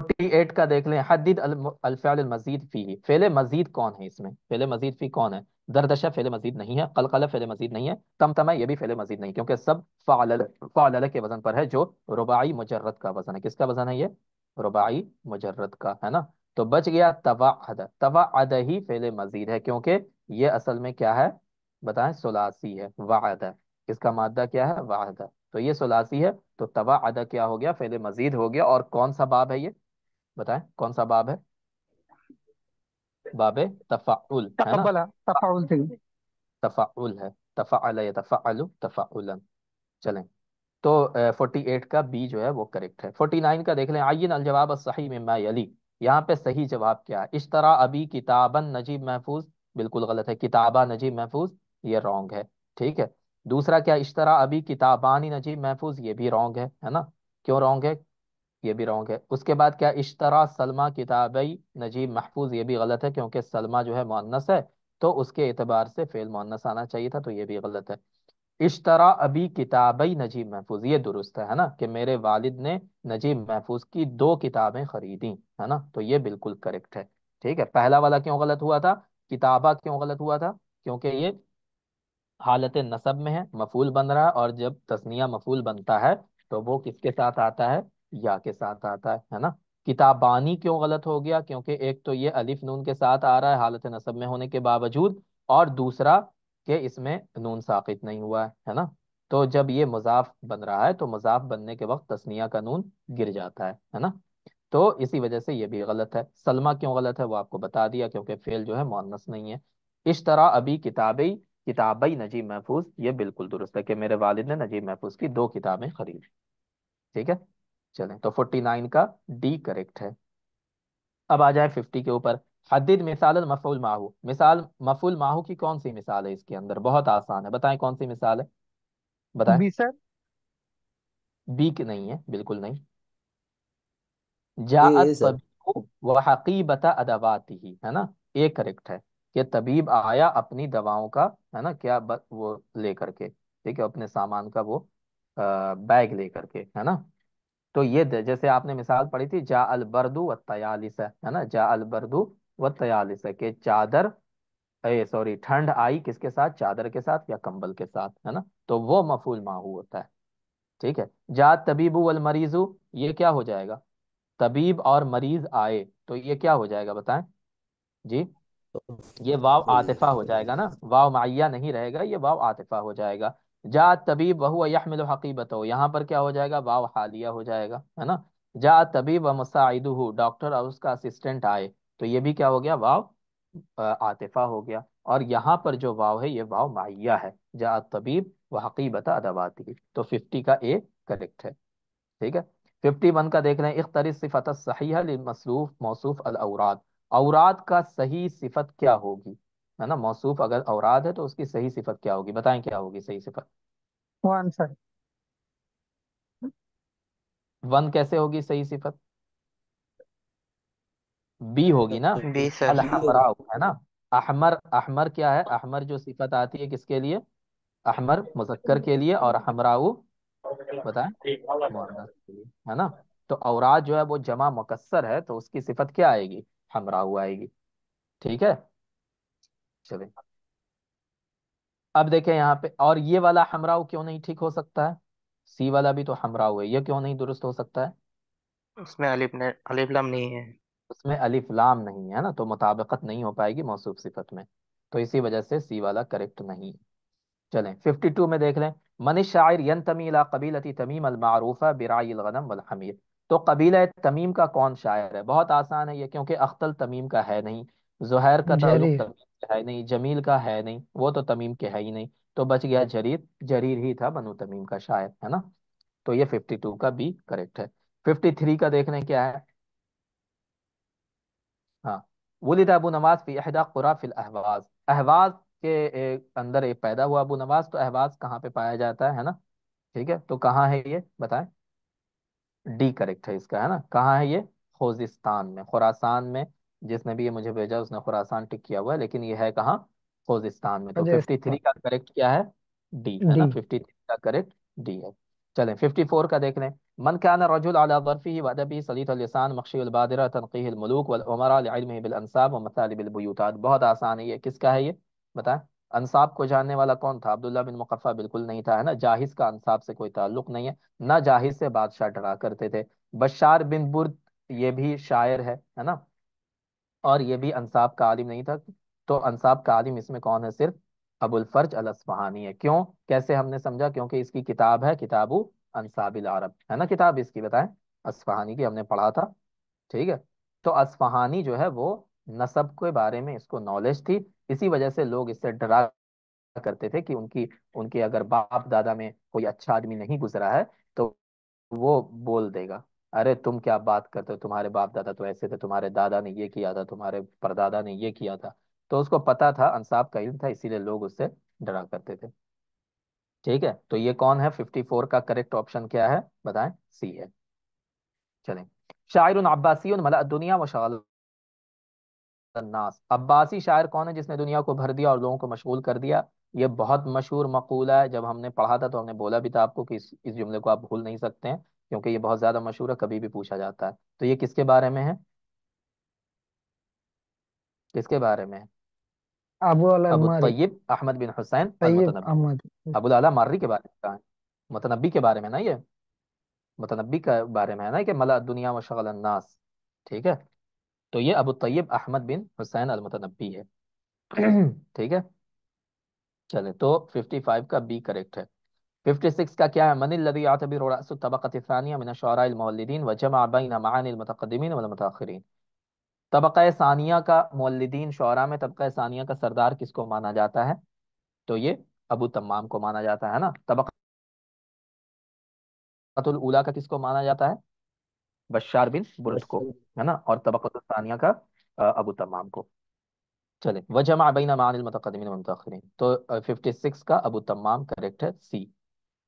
48 का देख लें हदीद अलफ़ाल मजीद फ़ी फेले मजीद कौन है इसमें फेले मजीद फ़ी कौन है दरदशा फ़ेल मजीद नहीं है कलकला फेले मजीद नहीं है तम ये भी फेले मजीद नहीं क्योंकि सब फ़ाल फ़ाल के वज़न पर है जो रुबाई मुजरत का वज़न है किसका वज़न है ये रुबाई मुजरत का है ना तो बच गया तवाद तवाद ही फेले मजीद है क्योंकि ये असल में क्या है बताए सलासी है वादा इसका मादा क्या है वादा तो ये सलासी है तो तवा अदा क्या हो गया फेले मजीद हो गया और कौन सा बाब है ये बताएं कौन सा बाब है बाबे तफाउल तकबला तफाउल है तफाउल है तफाउल या तफाअलु तफाउलन चलें तो एट का बी जो है वो करेक्ट है फोर्टी नाइन का देख लें आइए अल जवाब सही मैं अली यहाँ पे सही जवाब क्या है इस तरह अभी किताबन नजीब महफूज बिल्कुल गलत है किताबा नजीब महफूज ये रॉन्ग है ठीक है दूसरा क्या इस तरह अभी किताबानी नजीब महफूज ये भी रॉन्ग है है ना क्यों रॉन्ग है ये भी रॉन्ग है उसके बाद क्या इश्तरा सलमा किताबई नजीब महफूज ये भी गलत है क्योंकि सलमा जो है मोनस है तो उसके एतबार से फ़ेल मोनस आना चाहिए था तो ये भी गलत है इश्तरा अभी किताबई नजीब महफूज ये दुरुस्त है ना कि मेरे वालिद ने नजीब महफूज की दो किताबें खरीदी है ना तो ये बिल्कुल करेक्ट है ठीक है पहला वाला क्यों गलत हुआ था किताबा क्यों गलत हुआ था क्योंकि ये हालत नसब में है मफूल बन रहा है और जब तस्निया मफूल बनता है तो वो किसके साथ आता है या के साथ आता है है ना किताबानी क्यों गलत हो गया क्योंकि एक तो ये अलिफ नून के साथ आ रहा है हालत नसब में होने के बावजूद और दूसरा कि इसमें नून साकित नहीं हुआ है है ना तो जब ये मजाफ बन रहा है तो मजाफ बनने के वक्त तस्निया का नून गिर जाता है है ना तो इसी वजह से ये भी गलत है सलमा क्यों गलत है वो आपको बता दिया क्योंकि फेल जो है मोनस नहीं है इस तरह अभी किताबी किताबई नजीब महफूज ये बिल्कुल दुरुस्त है कि मेरे वालिद ने नजीब महफूज की दो किताबें खरीदी ठीक है चलें तो 49 का डी करेक्ट है अब आ जाए 50 के ऊपर हदीद मिसाल मफूल माहू मिसाल मफूल माहू की कौन सी मिसाल है इसके अंदर बहुत आसान है बताएं कौन सी मिसाल है बताएं बी सर बी की नहीं है बिल्कुल नहीं जाअत तबीबु ही है ना ये करेक्ट है कि तबीब आया अपनी दवाओं का है ना क्या ब, वो लेकर के ठीक है अपने सामान का वो आ, बैग लेकर के है ना तो यद जैसे आपने मिसाल पढ़ी थी जा अल बर्दू व तयालिस है ना जा अल बर्दू व तयालिस के चादर सॉरी ठंड आई किसके साथ चादर के साथ या कंबल के साथ है ना तो वो मफूल माहू होता है ठीक है जा तबीबू वल मरीजू ये क्या हो जाएगा तबीब और मरीज आए तो ये क्या हो जाएगा बताएं जी ये वाव आतिफा हो जाएगा ना वाव माया नहीं रहेगा ये वाव आतिफा हो जाएगा जा तबीब वह यहमिल हकीबत हो यहाँ पर क्या हो जाएगा वाव हालिया हो जाएगा है ना जा तबीब व मुसाइद डॉक्टर और उसका असिस्टेंट आए तो ये भी क्या हो गया वाव आतिफा हो गया और यहाँ पर जो वाव है ये वाव माहिया है जा तबीब व हकीबत अदबाती तो फिफ्टी का ए करेक्ट है ठीक है फिफ्टी वन का देख रहे हैं इख्तरी सिफत सही मसरूफ मौसूफ अलौरात औरात का सही सिफत क्या होगी है ना मौसूफ अगर औराद है तो उसकी सही सिफत क्या होगी बताएं क्या होगी सही सिफत वन सर वन कैसे होगी सही सिफत बी होगी ना बी सर अलहमरा है ना अहमर अहमर क्या है अहमर जो सिफत आती है किसके लिए अहमर मुजक्कर के लिए और हमराऊ बताए है ना तो औराद जो है वो जमा मुकसर है तो उसकी सिफत क्या आएगी हमराऊ आएगी ठीक है चलिए अब देखें यहाँ पे और ये वाला हमराव क्यों नहीं ठीक हो सकता है सी वाला भी तो हमराव है ये क्यों नहीं दुरुस्त हो सकता है उसमें अलिफ ने अलिफ लाम नहीं है उसमें अलिफ लाम नहीं है ना तो मुताबिकत नहीं हो पाएगी मौसूफ सिफत में तो इसी वजह से सी वाला करेक्ट नहीं है फिफ्टी टू में देख लें मनी शायर यन तमीला कबीलती तमीम अलमारूफा बिराइल गनम तो कबीला तमीम का कौन शायर है बहुत आसान है ये क्योंकि अख्तल तमीम का है नहीं जहैर का ताल्लुक जरीर तमीम है नहीं जमील का है नहीं वो तो तमीम के है ही नहीं तो बच गया जरीर जरीर ही था बनु तमीम का शायद है ना तो ये फिफ्टी टू का बी करेक्ट है फिफ्टी थ्री का देखने क्या है हाँ वुलिद अबू नवाज फी अहदा कुरा फिल अहवाज अहवाज के अंदर ये पैदा हुआ अबू नवाज तो अहवाज कहाँ पे पाया जाता है है ना ठीक है तो कहाँ है ये बताएं डी करेक्ट है इसका है ना कहाँ है ये खोजिस्तान में खुरासान में जिसने भी ये मुझे भेजा उसने खुरासान टिक किया हुआ है लेकिन ये है कहाँ खोजिस्तान में तो फिफ्टी थ्री का करेक्ट क्या है डी है ना फिफ्टी थ्री का करेक्ट डी है चले फिफ्टी फोर का देख लें من كان रजुल على ظرفه وادبه سليط اللسان مخشي البادره تنقيه الملوك والامراء لعلمه بالانساب ومثالب बिल بہت آسان ہے अलबुयूतात बहुत आसान है ये किसका है ये बताएं अंसाब को जानने वाला कौन था अब्दुल्ला बिन मुकफ़ा बिल्कुल नहीं था है ना जाहिज का अंसाब से कोई ताल्लुक नहीं है ना जाहिज से बादशाह डरा करते थे बशार बिन बुर्द ये भी शायर है ना और ये भी अनसाब का आलिम नहीं था तो अनसाब का आलिम इसमें कौन है सिर्फ अबुल फर्ज अलस्फहानी है क्यों कैसे हमने समझा क्योंकि इसकी किताब है किताबू अनसाबिल अरब है ना किताब इसकी बताएं असफहानी की हमने पढ़ा था ठीक है तो असफहानी जो है वो नसब के बारे में इसको नॉलेज थी इसी वजह से लोग इससे डरा करते थे कि उनकी उनके अगर बाप दादा में कोई अच्छा आदमी नहीं गुजरा है तो वो बोल देगा अरे तुम क्या बात करते हो तुम्हारे बाप दादा तो ऐसे थे तुम्हारे दादा ने ये किया था तुम्हारे परदादा ने ये किया था तो उसको पता था अंसाब का इल्म था इसीलिए लोग उससे डरा करते थे ठीक है तो ये कौन है फिफ्टी फोर का करेक्ट ऑप्शन क्या है बताएं सी है चलें शायर अब्बासी मला दुनिया व नास अब्बासी शायर कौन है जिसने दुनिया को भर दिया और लोगों को मशगूल कर दिया ये बहुत मशहूर मकूला है जब हमने पढ़ा था तो हमने बोला भी था आपको कि इस, इस जुमले को आप भूल नहीं सकते हैं क्योंकि ये बहुत ज़्यादा मशहूर है कभी भी पूछा जाता है तो ये किसके बारे में है किसके बारे में है अबू अहमद बिन हुसैन अबुल अला मर्री के बारे में कहा के बारे में ना ये मतनबी के बारे में है ना कि मला दुनिया व शगल अन्नास ठीक है तो ये अबू तैयब अहमद बिन हुसैन अल है ठीक है चले तो फिफ्टी फाइव का बी करेक्ट है फिफ्टी सिक्स का क्या है मनिल लदी आतबिर तबक़ानिया मिन शारामदीन व जमाबिन मानमतकदमिन वमतरीन तबक़ सानिया का मौलदीन शरा में तबक़ सानिया का सरदार किसको माना जाता है तो ये अबू तमाम को माना जाता है ना तबक़तुल्ला का किसको माना जाता है बशार बिन बुरट को है ना और तबक़तुल्सानिया तो, का अबू तमाम को चले वजमा बिन मानमतकदमिन वमतरीन तो फिफ्टी सिक्स का अबू तमाम करेक्ट है सी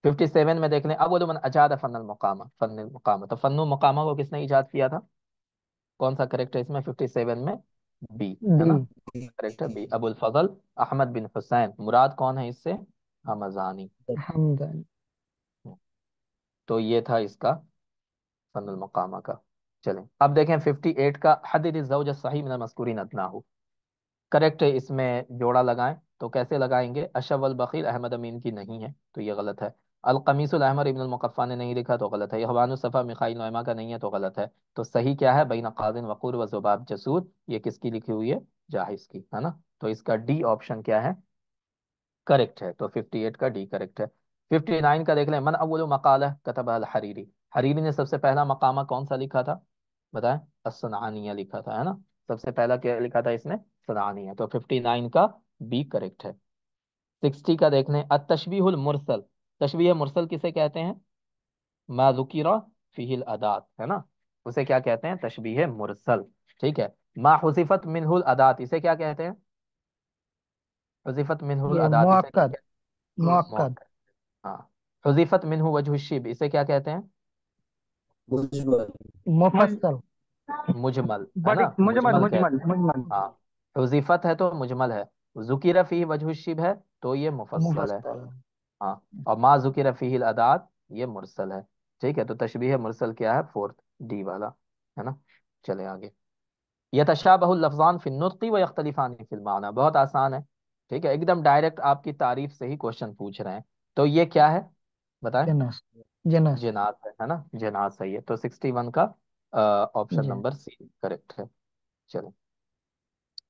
फिफ्टी सेवन में देख लें अब वो मन अजाद फ़न मकामा फ़न मकाम तो फ़न मकाम को किसने ईजाद किया था कौन सा करेक्टर इसमें फिफ्टी सेवन में बी है ना करेक्टर बी अबुल फजल अहमद बिन हुसैन मुराद कौन है इससे हमजानी तो ये था इसका फ़न मकाम का चलें अब देखें फिफ्टी एट का हदीर सही मिन मस्कुरीन हो करेक्ट इसमें जोड़ा लगाएं तो कैसे लगाएंगे अशब अल बकीर अहमद अमीन की नहीं है तो ये गलत है अलकमीसमर इबन अलमकफ़ा ने नहीं लिखा तो गलत है यहवानसफ़ा मिखाइल नोमा का नहीं है तो गलत है तो सही क्या है बैन कादिन वक़ूर व जुबाब जसूर ये किसकी लिखी हुई है जाहिज़ की है ना तो इसका डी ऑप्शन क्या है करेक्ट है तो फिफ्टी एट का डी करेक्ट है फिफ्टी नाइन का देख लें मन अब मकाल है कतब अल हरीरी हरीरी ने सबसे पहला मकामा कौन सा लिखा था बताएं असनानिया लिखा था है ना सबसे पहला क्या लिखा था इसने सनानिया तो फिफ्टी नाइन का बी करेक्ट है सिक्सटी का देख लें अतशबी मुरसल तशबी मुरसल किसे कहते हैं माजुकीरा फ़ील अदात है ना उसे क्या कहते हैं तशबी मुरसल ठीक है मा हुसीफत मिनहुल अदात इसे क्या कहते हैं मिनहुल अदात क्या कहते हैं हाँ हुजीफत इसे क्या कहते हैं मुजमल मुजमल मुजमल हाँ हुजीफत है तो मुजमल है जुकीरा फी वजहुशिब है तो ये मुफसल है हाँ और माँ जुकी फ़ीहिल अदात ये मुरसल है ठीक है तो तशबीह मुरसल क्या है फोर्थ डी वाला है ना चले आगे यह तशा यतशाबहुल लफ्जान फिन्नुत्की व यख्तलिफानी फिल माना बहुत आसान है ठीक है एकदम डायरेक्ट आपकी तारीफ से ही क्वेश्चन पूछ रहे हैं तो ये क्या है बताएं जनास जनास है, है ना जनास है तो सिक्सटी वन का ऑप्शन नंबर सी करेक्ट है चलो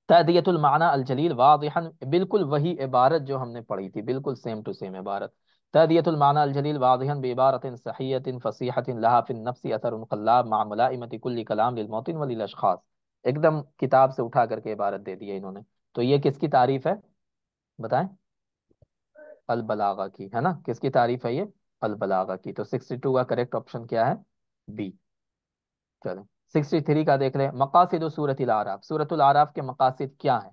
तदियतुलमाना अलजलील वादहन बिल्कुल वही इबारत जो हमने पढ़ी थी बिल्कुल सेम टू सेम इबारत तदियतुलमाना अलजलील वादहन बेबारतिन सहीतिन फसीहतिन लहाफिन नफसी नफ्सी असर कल्लाब कुल्ली कलाम लिलमौतिन वली अशखास एकदम किताब से उठा करके इबारत दे दी है इन्होंने तो ये किसकी तारीफ है बताएं अलबलागा की है ना किसकी तारीफ है ये अलबलागा की तो सिक्सटी टू का करेक्ट ऑप्शन क्या है बी चलो सिक्सटी थ्री का देख रहे मकासद सूरत आराफ सूरत आराफ के मकासद क्या है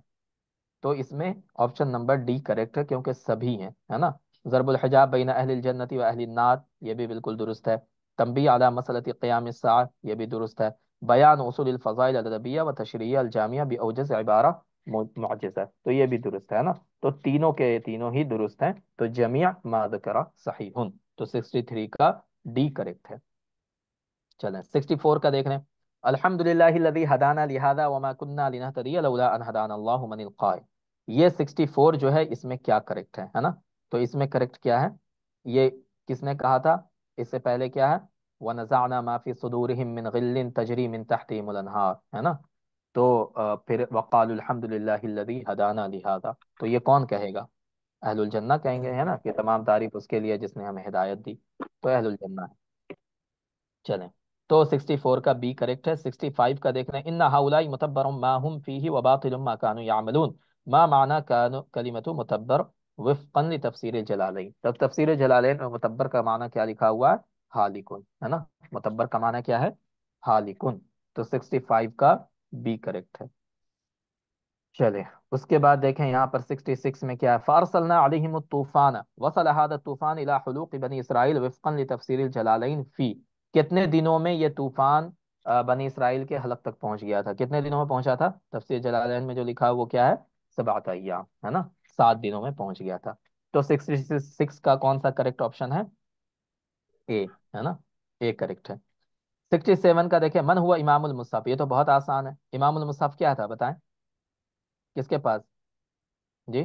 तो इसमें ऑप्शन नंबर डी करेक्ट है क्योंकि सभी हैं है ना ज़रबुल हिजाब बैन अहल जन्नति व अहल नार ये भी बिल्कुल दुरुस्त है तंबी आला मसलत क्याम सार ये भी दुरुस्त है बयान उसूल फ़ज़ाइल व तशरी अलजामिया भी अवजस अबारा मुजज़ है तो ये भी दुरुस्त है ना तो तीनों के तीनों ही दुरुस्त हैं तो जमिया माद मादकरा सही हन तो सिक्सटी थ्री का डी करेक्ट है चलें सिक्सटी फोर का देख रहे हैं अलहमदिल्लादी हदाना लिहाजा वमा कुन्ना लिनहतदी लौला अन हदान अल्लाह मनिल कायम ये 64 जो है इसमें क्या करेक्ट है है ना तो इसमें करेक्ट क्या है ये किसने कहा था इससे पहले क्या है व नज़ाना माफ़ी सदूर मिन गिल्लिन तजरी मिन तहतीमहार है ना तो फिर वक़ालहमदिल्लादी हदाना लिहाजा तो ये कौन कहेगा अहलुल जन्ना कहेंगे है ना कि तमाम तारीफ उसके लिए जिसने हमें हिदायत दी तो अहलुल जन्ना है चलें तो 64 का बी करेक्ट है 65 का देख रहे हैं इन हाउलाई मुतबर मा फीही व वबातिल मा कानू यामलून मा माना कानू कलिमतु मुतबर वफ़न तफसीर जलालैन तो तफसीर जलालैन और मुतबर का माना क्या लिखा हुआ है हालिकुन है ना मुतबर का माना क्या है हालिकुन तो 65 का बी करेक्ट है चले उसके बाद देखें यहाँ पर 66 में क्या है फारसलना अलैहिम तूफान वसल हादा तूफान इला हुलूक बनी इसराइल वफ़न तफसीर जलालैन फ़ी कितने दिनों में ये तूफान बनी इसराइल के हलक तक पहुंच गया था कितने दिनों में पहुंचा था तफसीर जलाल में जो लिखा है वो क्या है सबात है ना सात दिनों में पहुंच गया था तो सिक्सटी सिक्स का कौन सा करेक्ट ऑप्शन है ए है ना ए करेक्ट है सिक्सटी सेवन का देखिये मन हुआ इमामुल मुस्फ ये तो बहुत आसान है इमामुल मुस्फ क्या था बताएं किसके पास जी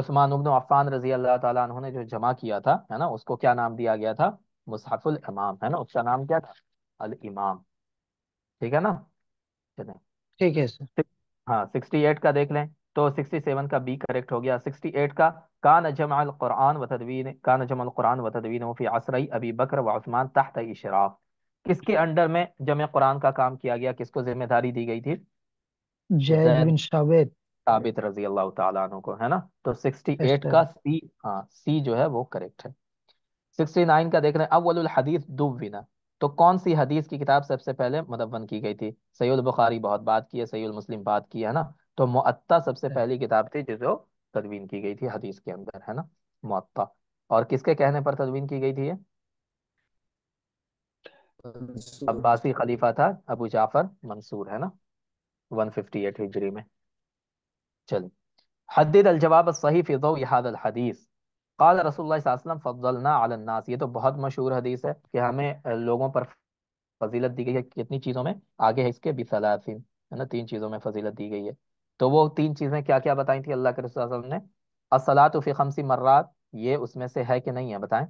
उस्मान उबन अफान रजी अल्लाह तुमने जो जमा किया था है ना उसको क्या नाम दिया गया था मुसाफुल इमाम है ना उसका नाम क्या था अल इमाम ठीक है ना चले ठीक है सर हाँ सिक्सटी एट का देख लें तो सिक्सटी सेवन का बी करेक्ट हो गया सिक्सटी एट का कान जमाल कुरान व तदवीन कान जमाल कुरान व तदवीन वफी आसरई अबी बकर व उस्मान तहत इशराफ किसके अंडर में जम कुरान का काम किया गया किसको जिम्मेदारी दी गई थी जैद बिन साबित साबित रजी अल्लाह ताला को है ना तो सिक्सटी एट का सी हाँ सी जो है वो करेक्ट है 69 का देख रहे हैं अव्वल हदीस दुबना तो कौन सी हदीस की किताब सबसे पहले मुदवन की गई थी सैल बुखारी बहुत बात की है सैल मुस्लिम बात की है ना तो मुअत्ता सबसे हम्म। पहली किताब थी जिसको तदवीन की गई थी हदीस के अंदर है ना मुअत्ता और किसके कहने पर तदवीन की गई थी ये अब्बासी खलीफा था अबू जाफर मंसूर है ना 158 हिजरी में चलिए हदीद अल जवाब सही फिजो यहाद हदीस काल रसोल्लाम फजलना अलन्नास ये तो बहुत मशहूर हदीस है कि हमें लोगों पर फजीलत दी गई है कितनी चीज़ों में आगे है इसके बिसलासिन है ना तीन चीज़ों में फजीलत दी गई है तो वो तीन चीज़ें क्या क्या बताई थी अल्लाह के रसुल ने असलात फ़ी खमसी मर्रात ये उसमें से है कि नहीं है बताएं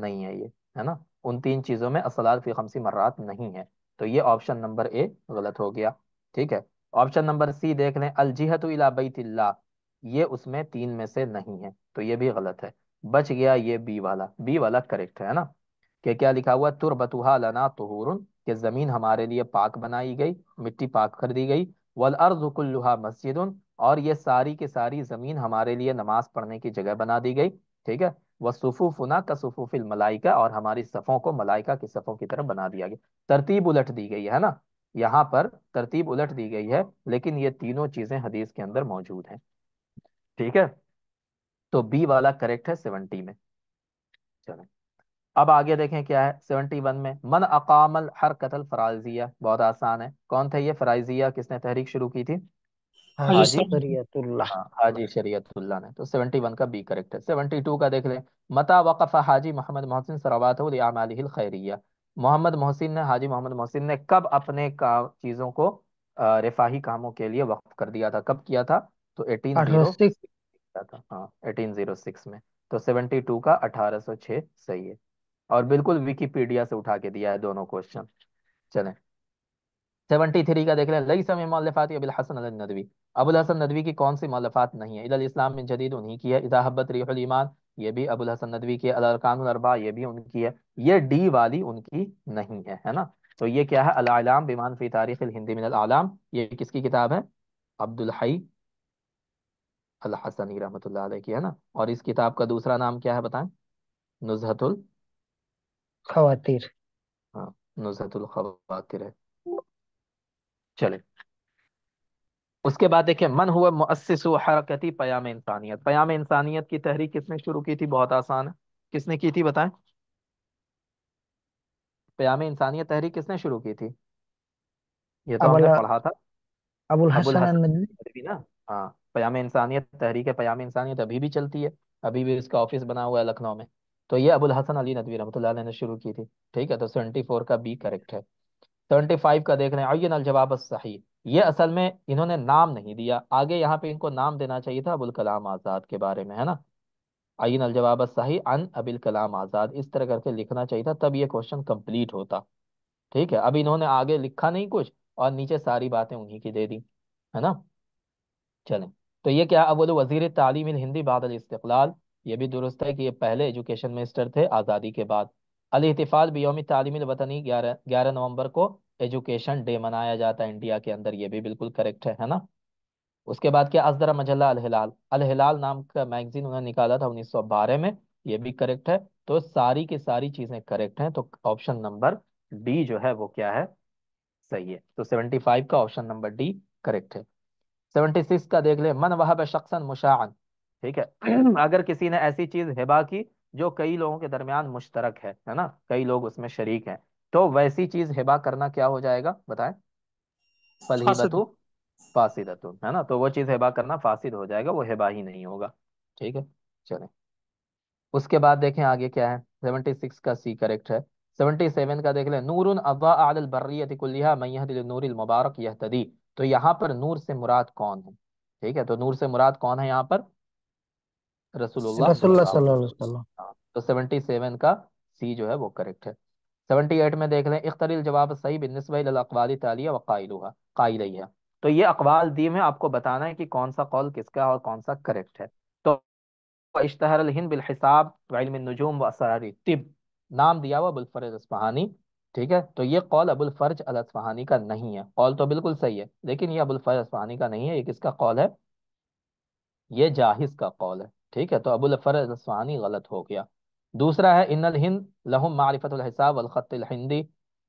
नहीं है ये है ना उन तीन चीज़ों में असलात फ़ी खमसी मर्रात नहीं है तो ये ऑप्शन नंबर ए गलत हो गया ठीक है ऑप्शन नंबर सी देख लें अलजिहत इला बैतिल्ला ये उसमें तीन में से नहीं है तो ये भी गलत है बच गया ये बी वाला बी वाला करेक्ट है ना कि क्या लिखा हुआ तुरबतुहा लना तुहर के जमीन हमारे लिए पाक बनाई गई मिट्टी पाक कर दी गई वल अर्जुकुल्लुहा मस्जिद और ये सारी के सारी जमीन हमारे लिए नमाज पढ़ने की जगह बना दी गई ठीक है वह सुफूफुना का सुफूफिल मलाइका और हमारी सफ़ों को मलाइका की सफ़ों की तरफ बना दिया गया तरतीब उलट दी गई है ना यहाँ पर तरतीब उलट दी गई है लेकिन ये तीनों चीज़ें हदीस के अंदर मौजूद हैं ठीक है तो बी वाला करेक्ट है सेवनटी में चलो अब आगे देखें क्या है सेवनटी वन में मन अकामल हर कतल फराजिया बहुत आसान है कौन थे ये फराजिया किसने तहरीक शुरू की थी हाजी शरीयतुल्लाह हाँ, हाजी शरीयतुल्लाह ने तो 71 का बी करेक्ट है 72 का देख लें मता वक़फ हाजी मोहम्मद मोहसिन सरावत खैरिया मोहम्मद मोहसिन ने हाजी मोहम्मद मोहसिन ने कब अपने का चीज़ों को रिफाही कामों के लिए वक्फ कर दिया था कब किया था तो एटीन जीरो था हाँ एटीन जीरो सिक्स में तो सेवेंटी टू का अठारह सौ छः सही है और बिल्कुल विकिपीडिया से उठा के दिया है दोनों क्वेश्चन चलें सेवेंटी थ्री का देख रहे हैं लई समय मौलफात अबुल हसन अल नदवी अबुल हसन नदवी की कौन सी मौलफात नहीं है इदल इस्लाम में जदीद उन्हीं की है इजाहबत रिहुल ईमान ये भी अबुल हसन नदवी की है अलरकान अरबा ये भी उनकी है ये डी वाली उनकी नहीं है है ना तो ये क्या है अलाम बिमान फी तारीख हिंदी मिन अलाम ये किसकी किताब है अब्दुल हई अल हसनी रहमतुल्लाह की है ना और इस किताब का दूसरा नाम क्या है बताएं नुजहतुल खवातिर हाँ नुजहतुल खवातिर है चले उसके बाद देखिए मन हुआ मुसिस हरकती पयाम इंसानियत पयाम इंसानियत की तहरीक किसने शुरू की थी बहुत आसान है किसने की थी बताएं पयाम इंसानियत तहरीक किसने शुरू की थी ये तो हमने पढ़ा था अबुल हसन अबुल हसन नदवी ना हाँ प्याम इंसानियत तहरीक प्याम इंसानियत अभी भी चलती है अभी भी इसका ऑफिस बना हुआ है लखनऊ में तो ये अबुल हसन अली नदवी रमत ने शुरू की थी ठीक है तो सेवेंटी फोर का बी करेक्ट है सेवेंटी फाइव का देख रहे हैं अयन जवाब सही ये असल में इन्होंने नाम नहीं दिया आगे यहाँ पे इनको नाम देना चाहिए था अबुल कलाम आज़ाद के बारे में है ना अन जवाब सही अन अबिल कलाम आज़ाद इस तरह करके लिखना चाहिए था तब ये क्वेश्चन कंप्लीट होता ठीक है अब इन्होंने आगे लिखा नहीं कुछ और नीचे सारी बातें उन्हीं की दे दी है ना चलें तो ये क्या अब वजीर तालीम हिंदी बाद इस्तलाल ये भी दुरुस्त है कि ये पहले एजुकेशन मिनिस्टर थे आज़ादी के बाद अल इतफ़ाल तालीम वतनी ग्यारह ग्यारह नवंबर को एजुकेशन डे मनाया जाता है इंडिया के अंदर ये भी बिल्कुल करेक्ट है है ना उसके बाद क्या अजदरा मजल्ला अलहिलाल अलहिलाल नाम का मैगजीन उन्होंने निकाला था उन्नीस सौ बारह में ये भी करेक्ट है तो सारी की सारी चीज़ें करेक्ट हैं तो ऑप्शन नंबर डी जो है वो क्या है सही है तो सेवेंटी फाइव का ऑप्शन नंबर डी करेक्ट है सेवेंटी सिक्स का देख ले मन वहा शख्सन मुशान ठीक है अगर किसी ने ऐसी चीज हिबा की जो कई लोगों के दरमियान मुश्तरक है है ना कई लोग उसमें शरीक हैं तो वैसी चीज हिबा करना क्या हो जाएगा बताएं फलहीबतु फासिदतुन है ना तो वो चीज हिबा करना फासिद हो जाएगा वो हिबा ही नहीं होगा ठीक है चले उसके बाद देखें आगे क्या है सेवनटी सिक्स का सी करेक्ट है सेवनटी सेवन का देख लें नूर आदल बर्रियत कुल्लिया मैहदिल नूर मुबारक तदी तो यहाँ पर नूर से मुराद कौन है ठीक है तो नूर से मुराद कौन है यहाँ पर रसूलुल्लाह हाँ, तो सेवेंटी सेवन का सी जो है वो करेक्ट है सेवेंटी एट में देख लें इख्तरिल जवाब सही बिनवाली तालिया वक़ाइलुहा काइलई है तो ये अकवाल दी में आपको बताना है कि कौन सा कौल किसका और कौन सा करेक्ट है तो इश्तहर हिंद बिल हिसाब नाम दिया हुआ बुलफर इस्फहानी ठीक है तो ये कॉल अबुल फर्ज अल असफहानी का नहीं है कॉल तो बिल्कुल सही है लेकिन ये अबुल फर्ज असफहानी का नहीं है ये किसका कॉल है ये जाहिज का कॉल है ठीक है तो अबुल फर्ज असफहानी गलत हो गया दूसरा है इन हिंद लहु मारिफतसाब अलखतिलहिंदी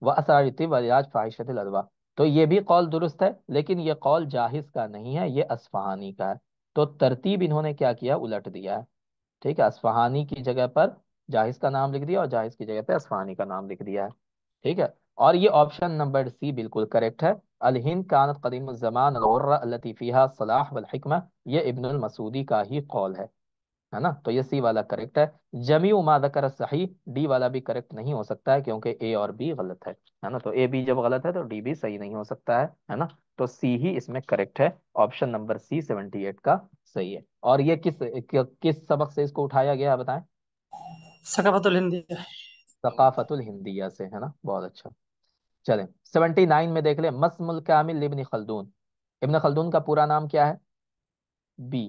व असरारती वरियाज फ़ाहिशतलवा तो ये भी कॉल दुरुस्त है लेकिन ये कॉल जाहिज का नहीं है ये असफहानी का है तो तरतीब इन्होंने क्या किया उलट दिया है ठीक है असफहानी की जगह पर जाहिज का नाम लिख दिया और जाहिज की जगह पर असफहानी का नाम लिख दिया है ठीक है और ये ऑप्शन नंबर सी बिल्कुल करेक्ट है अल अलहिंद कानत कदीम जमान लतीफ़िया सलाह वलहिकमा ये इब्न मसूदी का ही कौल है है ना तो ये सी वाला करेक्ट है जमी उमा जकर सही डी वाला भी करेक्ट नहीं हो सकता है क्योंकि ए और बी गलत है है ना तो ए बी जब गलत है तो डी भी सही नहीं हो सकता है है ना तो सी ही इसमें करेक्ट है option number C seventy eight का सही है और ये किस किस सबक से इसको उठाया गया बताएं सकाफतुल हिंदी सकाफतुल हिंदिया से है ना बहुत अच्छा चलें 79 में देख ले मसमुल कामिल इब्न खलदून इबन खलदून का पूरा नाम क्या है बी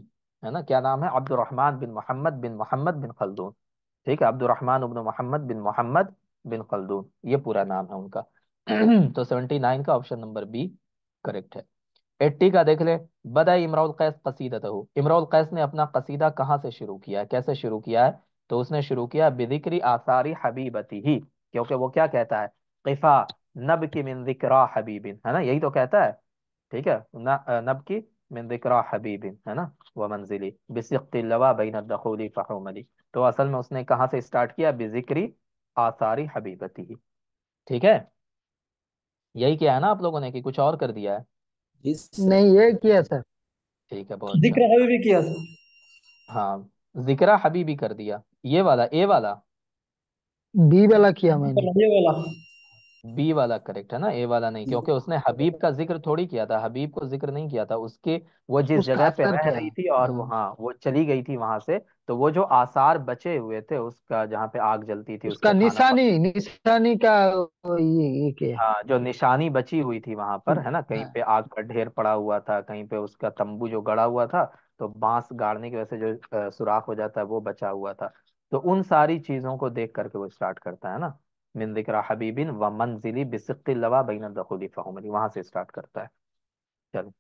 है ना क्या नाम है अब्दुलरहमान बिन मोहम्मद बिन मोहम्मद बिन खलदून ठीक है अब्दुलरहमान उबन मोहम्मद बिन मोहम्मद बिन खलदून ये पूरा नाम है उनका तो 79 का ऑप्शन नंबर बी करेक्ट है 80 का देख ले बदा इमरा कैस कसीदत हो इमराउल कैस ने अपना कसीदा कहाँ से शुरू किया है कैसे शुरू किया है तो उसने शुरू किया बिदिक्री आसारी हबीबती ही क्योंकि वो क्या कहता है किफा नब की मिन जिक्रा हबीबिन है ना यही तो कहता है ठीक है नब की मिन जिक्रा हबीबिन है ना वह मंजिली बिसवा बैन दखोली फ़हमली तो असल में उसने कहाँ से स्टार्ट किया बिजिक्री आसारी हबीबती ही ठीक है यही किया है ना आप लोगों ने कि कुछ और कर दिया है नहीं ये किया सर ठीक है बहुत जिक्र हबीबी किया सर हाँ जिक्र हबीबी कर दिया ये वाला ए वाला बी वाला किया मैंने ये वाला बी वाला करेक्ट है ना ए वाला नहीं क्योंकि उसने हबीब का जिक्र थोड़ी किया था हबीब को जिक्र नहीं किया था उसके वो जिस उसका जगह पे असर रह रही थी और वहाँ हाँ, वो चली गई थी वहां से तो वो जो आसार बचे हुए थे उसका जहाँ पे आग जलती थी उसका उसके खाना पक निशानी निशानी का ये ये के हाँ जो निशानी बची हुई थी वहां पर है ना हाँ। कहीं पे आग का ढेर पड़ा हुआ था कहीं पे उसका तंबू जो गड़ा हुआ था तो बांस गाड़ने की वजह से जो सुराख हो जाता है वो बचा हुआ था तो उन सारी चीज़ों को देख करके वो स्टार्ट करता है ना मिंदिकरा हबीबिन व मंजिली बिसक्ति लवा बैन दखुली फ़हमली वहाँ से स्टार्ट करता है चलो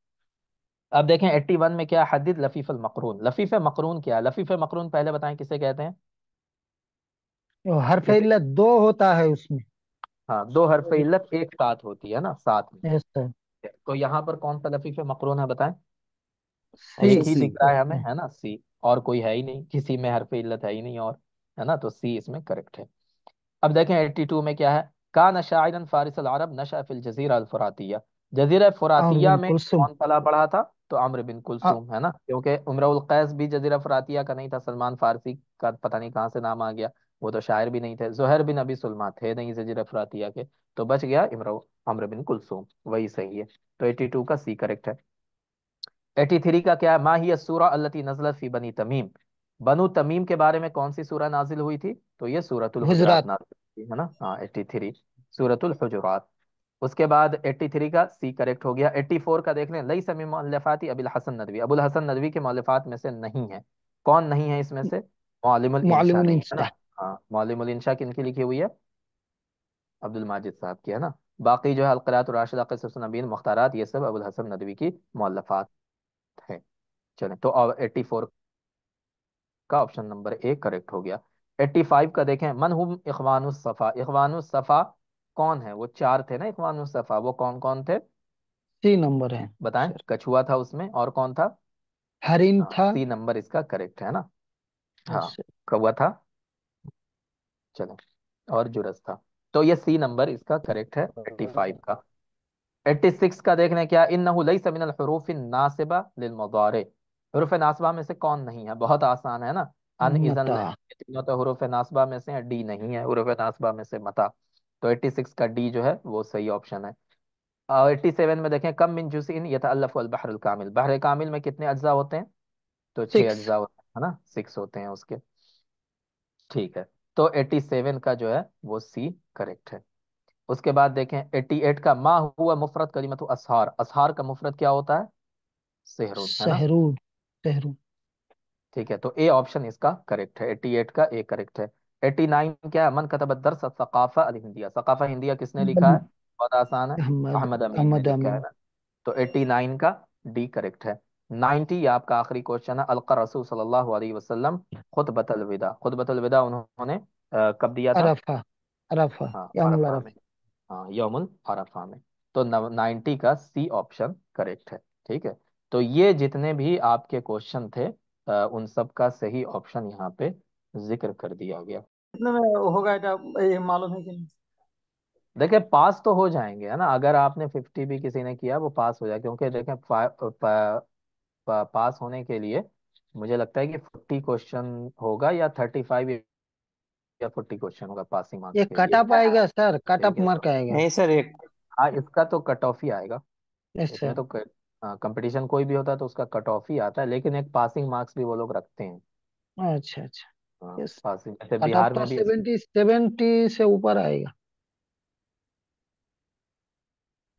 अब देखें 81 में क्या हदीद लफीफ मकरून लफीफ मकरून क्या लफीफ मकरून पहले बताएं किसे कहते हैं हर फैलत दो होता है उसमें हाँ दो हर फैलत एक साथ होती है ना साथ में तो यहाँ पर कौन सा लफीफ मकरून है बताएं सी, एक ही दिख रहा है हमें है ना सी और कोई है ही नहीं किसी में हरफ इल्लत है ही नहीं और है ना तो सी इसमें करेक्ट है अब देखें एट्टी टू में क्या है का नशा फारिस अरब नशा फिल जजीरा अलफरातिया जजीरा फुरातिया हाँ, में कौन पला पढ़ा था तो आम्र बिन हाँ। कुलसुम है ना क्योंकि उमरुल कैस भी जजीरा फुरातिया का नहीं था सलमान फारसी का पता नहीं कहाँ से नाम आ गया वो तो शायर भी नहीं थे जहर बिन अबी सुलमा थे नहीं जजीरा फुरातिया के तो बच गया इमर अम्र बिन कुलसुम वही सही है तो एटी टू का सी करेक्ट है एटी थ्री का क्या है माही सूरा अल्लाह नजल फी बनी तमीम बनु तमीम के बारे में कौन सी सूरा नाजिल हुई थी तो ये सूरतुल हुजरात नाजिल है ना हाँ एट्टी थ्री सूरतुल हुजरात उसके बाद 83 का सी करेक्ट हो गया 84 का देख लें लई समी मौलफाती अबिल हसन नदवी अबुल हसन नदवी के मौलफात में से नहीं है कौन नहीं है इसमें से हाँ, किन की लिखी हुई है अब्दुल माजिद साहब की है ना बाकी जो है अलकरात राशिदा नबीन मुख्तारात ये सब अबुल हसन नदवी की मौलफात है चलें तो अब 84 का ऑप्शन नंबर ए करेक्ट हो गया 85 का देखें मन मनहुम इखवानुसफ़ा इखवानुसफ़ा कौन है वो चार थे ना इखवानुसफ़ा वो कौन कौन थे सी नंबर है बताएं कछुआ था उसमें और कौन था हरिन हाँ, था सी नंबर इसका करेक्ट है ना हाँ, हाँ कौआ था चलो और जुरस था तो ये सी नंबर इसका करेक्ट है एट्टी फाइव का एट्टी सिक्स का देख रहे हैं क्या इन नई समिन हरूफ नासिबा लिलमदारे हरूफ नासबा में से कौन नहीं है बहुत आसान है ना अन इजन तीनों तो हरूफ नासबा में से है डी नहीं है हरूफ नासबा में से मता तो एट्टी सिक्स का डी जो है वो सही ऑप्शन है और एट्टी सेवन में देखें कम मिन जुसिन यतअल्लफ अल बहरुल कामिल बहर कामिल में कितने अज्जा होते हैं तो छह अज्जा होते हैं है ना सिक्स होते हैं उसके ठीक है तो एट्टी सेवन का जो है वो सी करेक्ट है उसके बाद देखें 88 का मा हुआ मुफरत कलीमत असहार असहार का मुफरत क्या होता है सहरूद सहरूद सहरूद ठीक है तो ए ऑप्शन इसका करेक्ट है 88 का ए करेक्ट है 89 क्या है मन कतब दर्स सकाफा अल हिंदिया सकाफा हिंदिया किसने लिखा है बहुत आसान है अहमद अमीन ने लिखा है ना तो 89 का डी करेक्ट है 90 ये आपका आखिरी क्वेश्चन है अलका रसूल सल्लल्लाहु अलैहि वसल्लम खुतबतल विदा खुतबतल विदा उन्होंने कब दिया था अरफा अरफा हाँ, यौमुल अरफा में हाँ यमुल में तो नाइन्टी का सी ऑप्शन करेक्ट है ठीक है तो ये जितने भी आपके क्वेश्चन थे उन सब का सही ऑप्शन यहाँ पे जिक्र कर दिया गया होगा देखिए पास तो हो जाएंगे है ना अगर आपने फिफ्टी भी किसी ने किया वो पास हो जाए क्योंकि देखें पास होने के लिए मुझे लगता है कि फिफ्टी क्वेश्चन होगा या थर्टी फाइव या फोर्टी क्वेश्चन होगा पासिंग मार्क्स ये कट ऑफ आएगा सर कट ऑफ मार्क आएगा नहीं सर एक हाँ इसका तो कट ऑफ ही आएगा इसमें तो कंपटीशन हाँ, कोई भी होता है तो उसका कट ऑफ ही आता है लेकिन एक पासिंग मार्क्स भी वो लोग रखते हैं अच्छा अच्छा पासिंग हाँ, जैसे बिहार तो में भी सेवेंटी सेवेंटी से ऊपर आएगा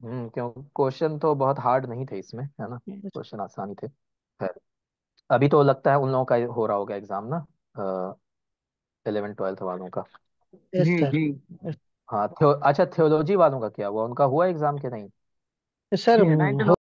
हम्म क्यों क्वेश्चन तो बहुत हार्ड नहीं थे इसमें है ना क्वेश्चन आसानी थे खैर अभी तो लगता है उन लोगों का हो रहा होगा एग्जाम ना इलेवन ट्वेल्थ वालों का यस हम्म, हम्म हाँ थे, अच्छा थियोलॉजी वालों का क्या हुआ उनका हुआ एग्जाम के नहीं सर ये 9th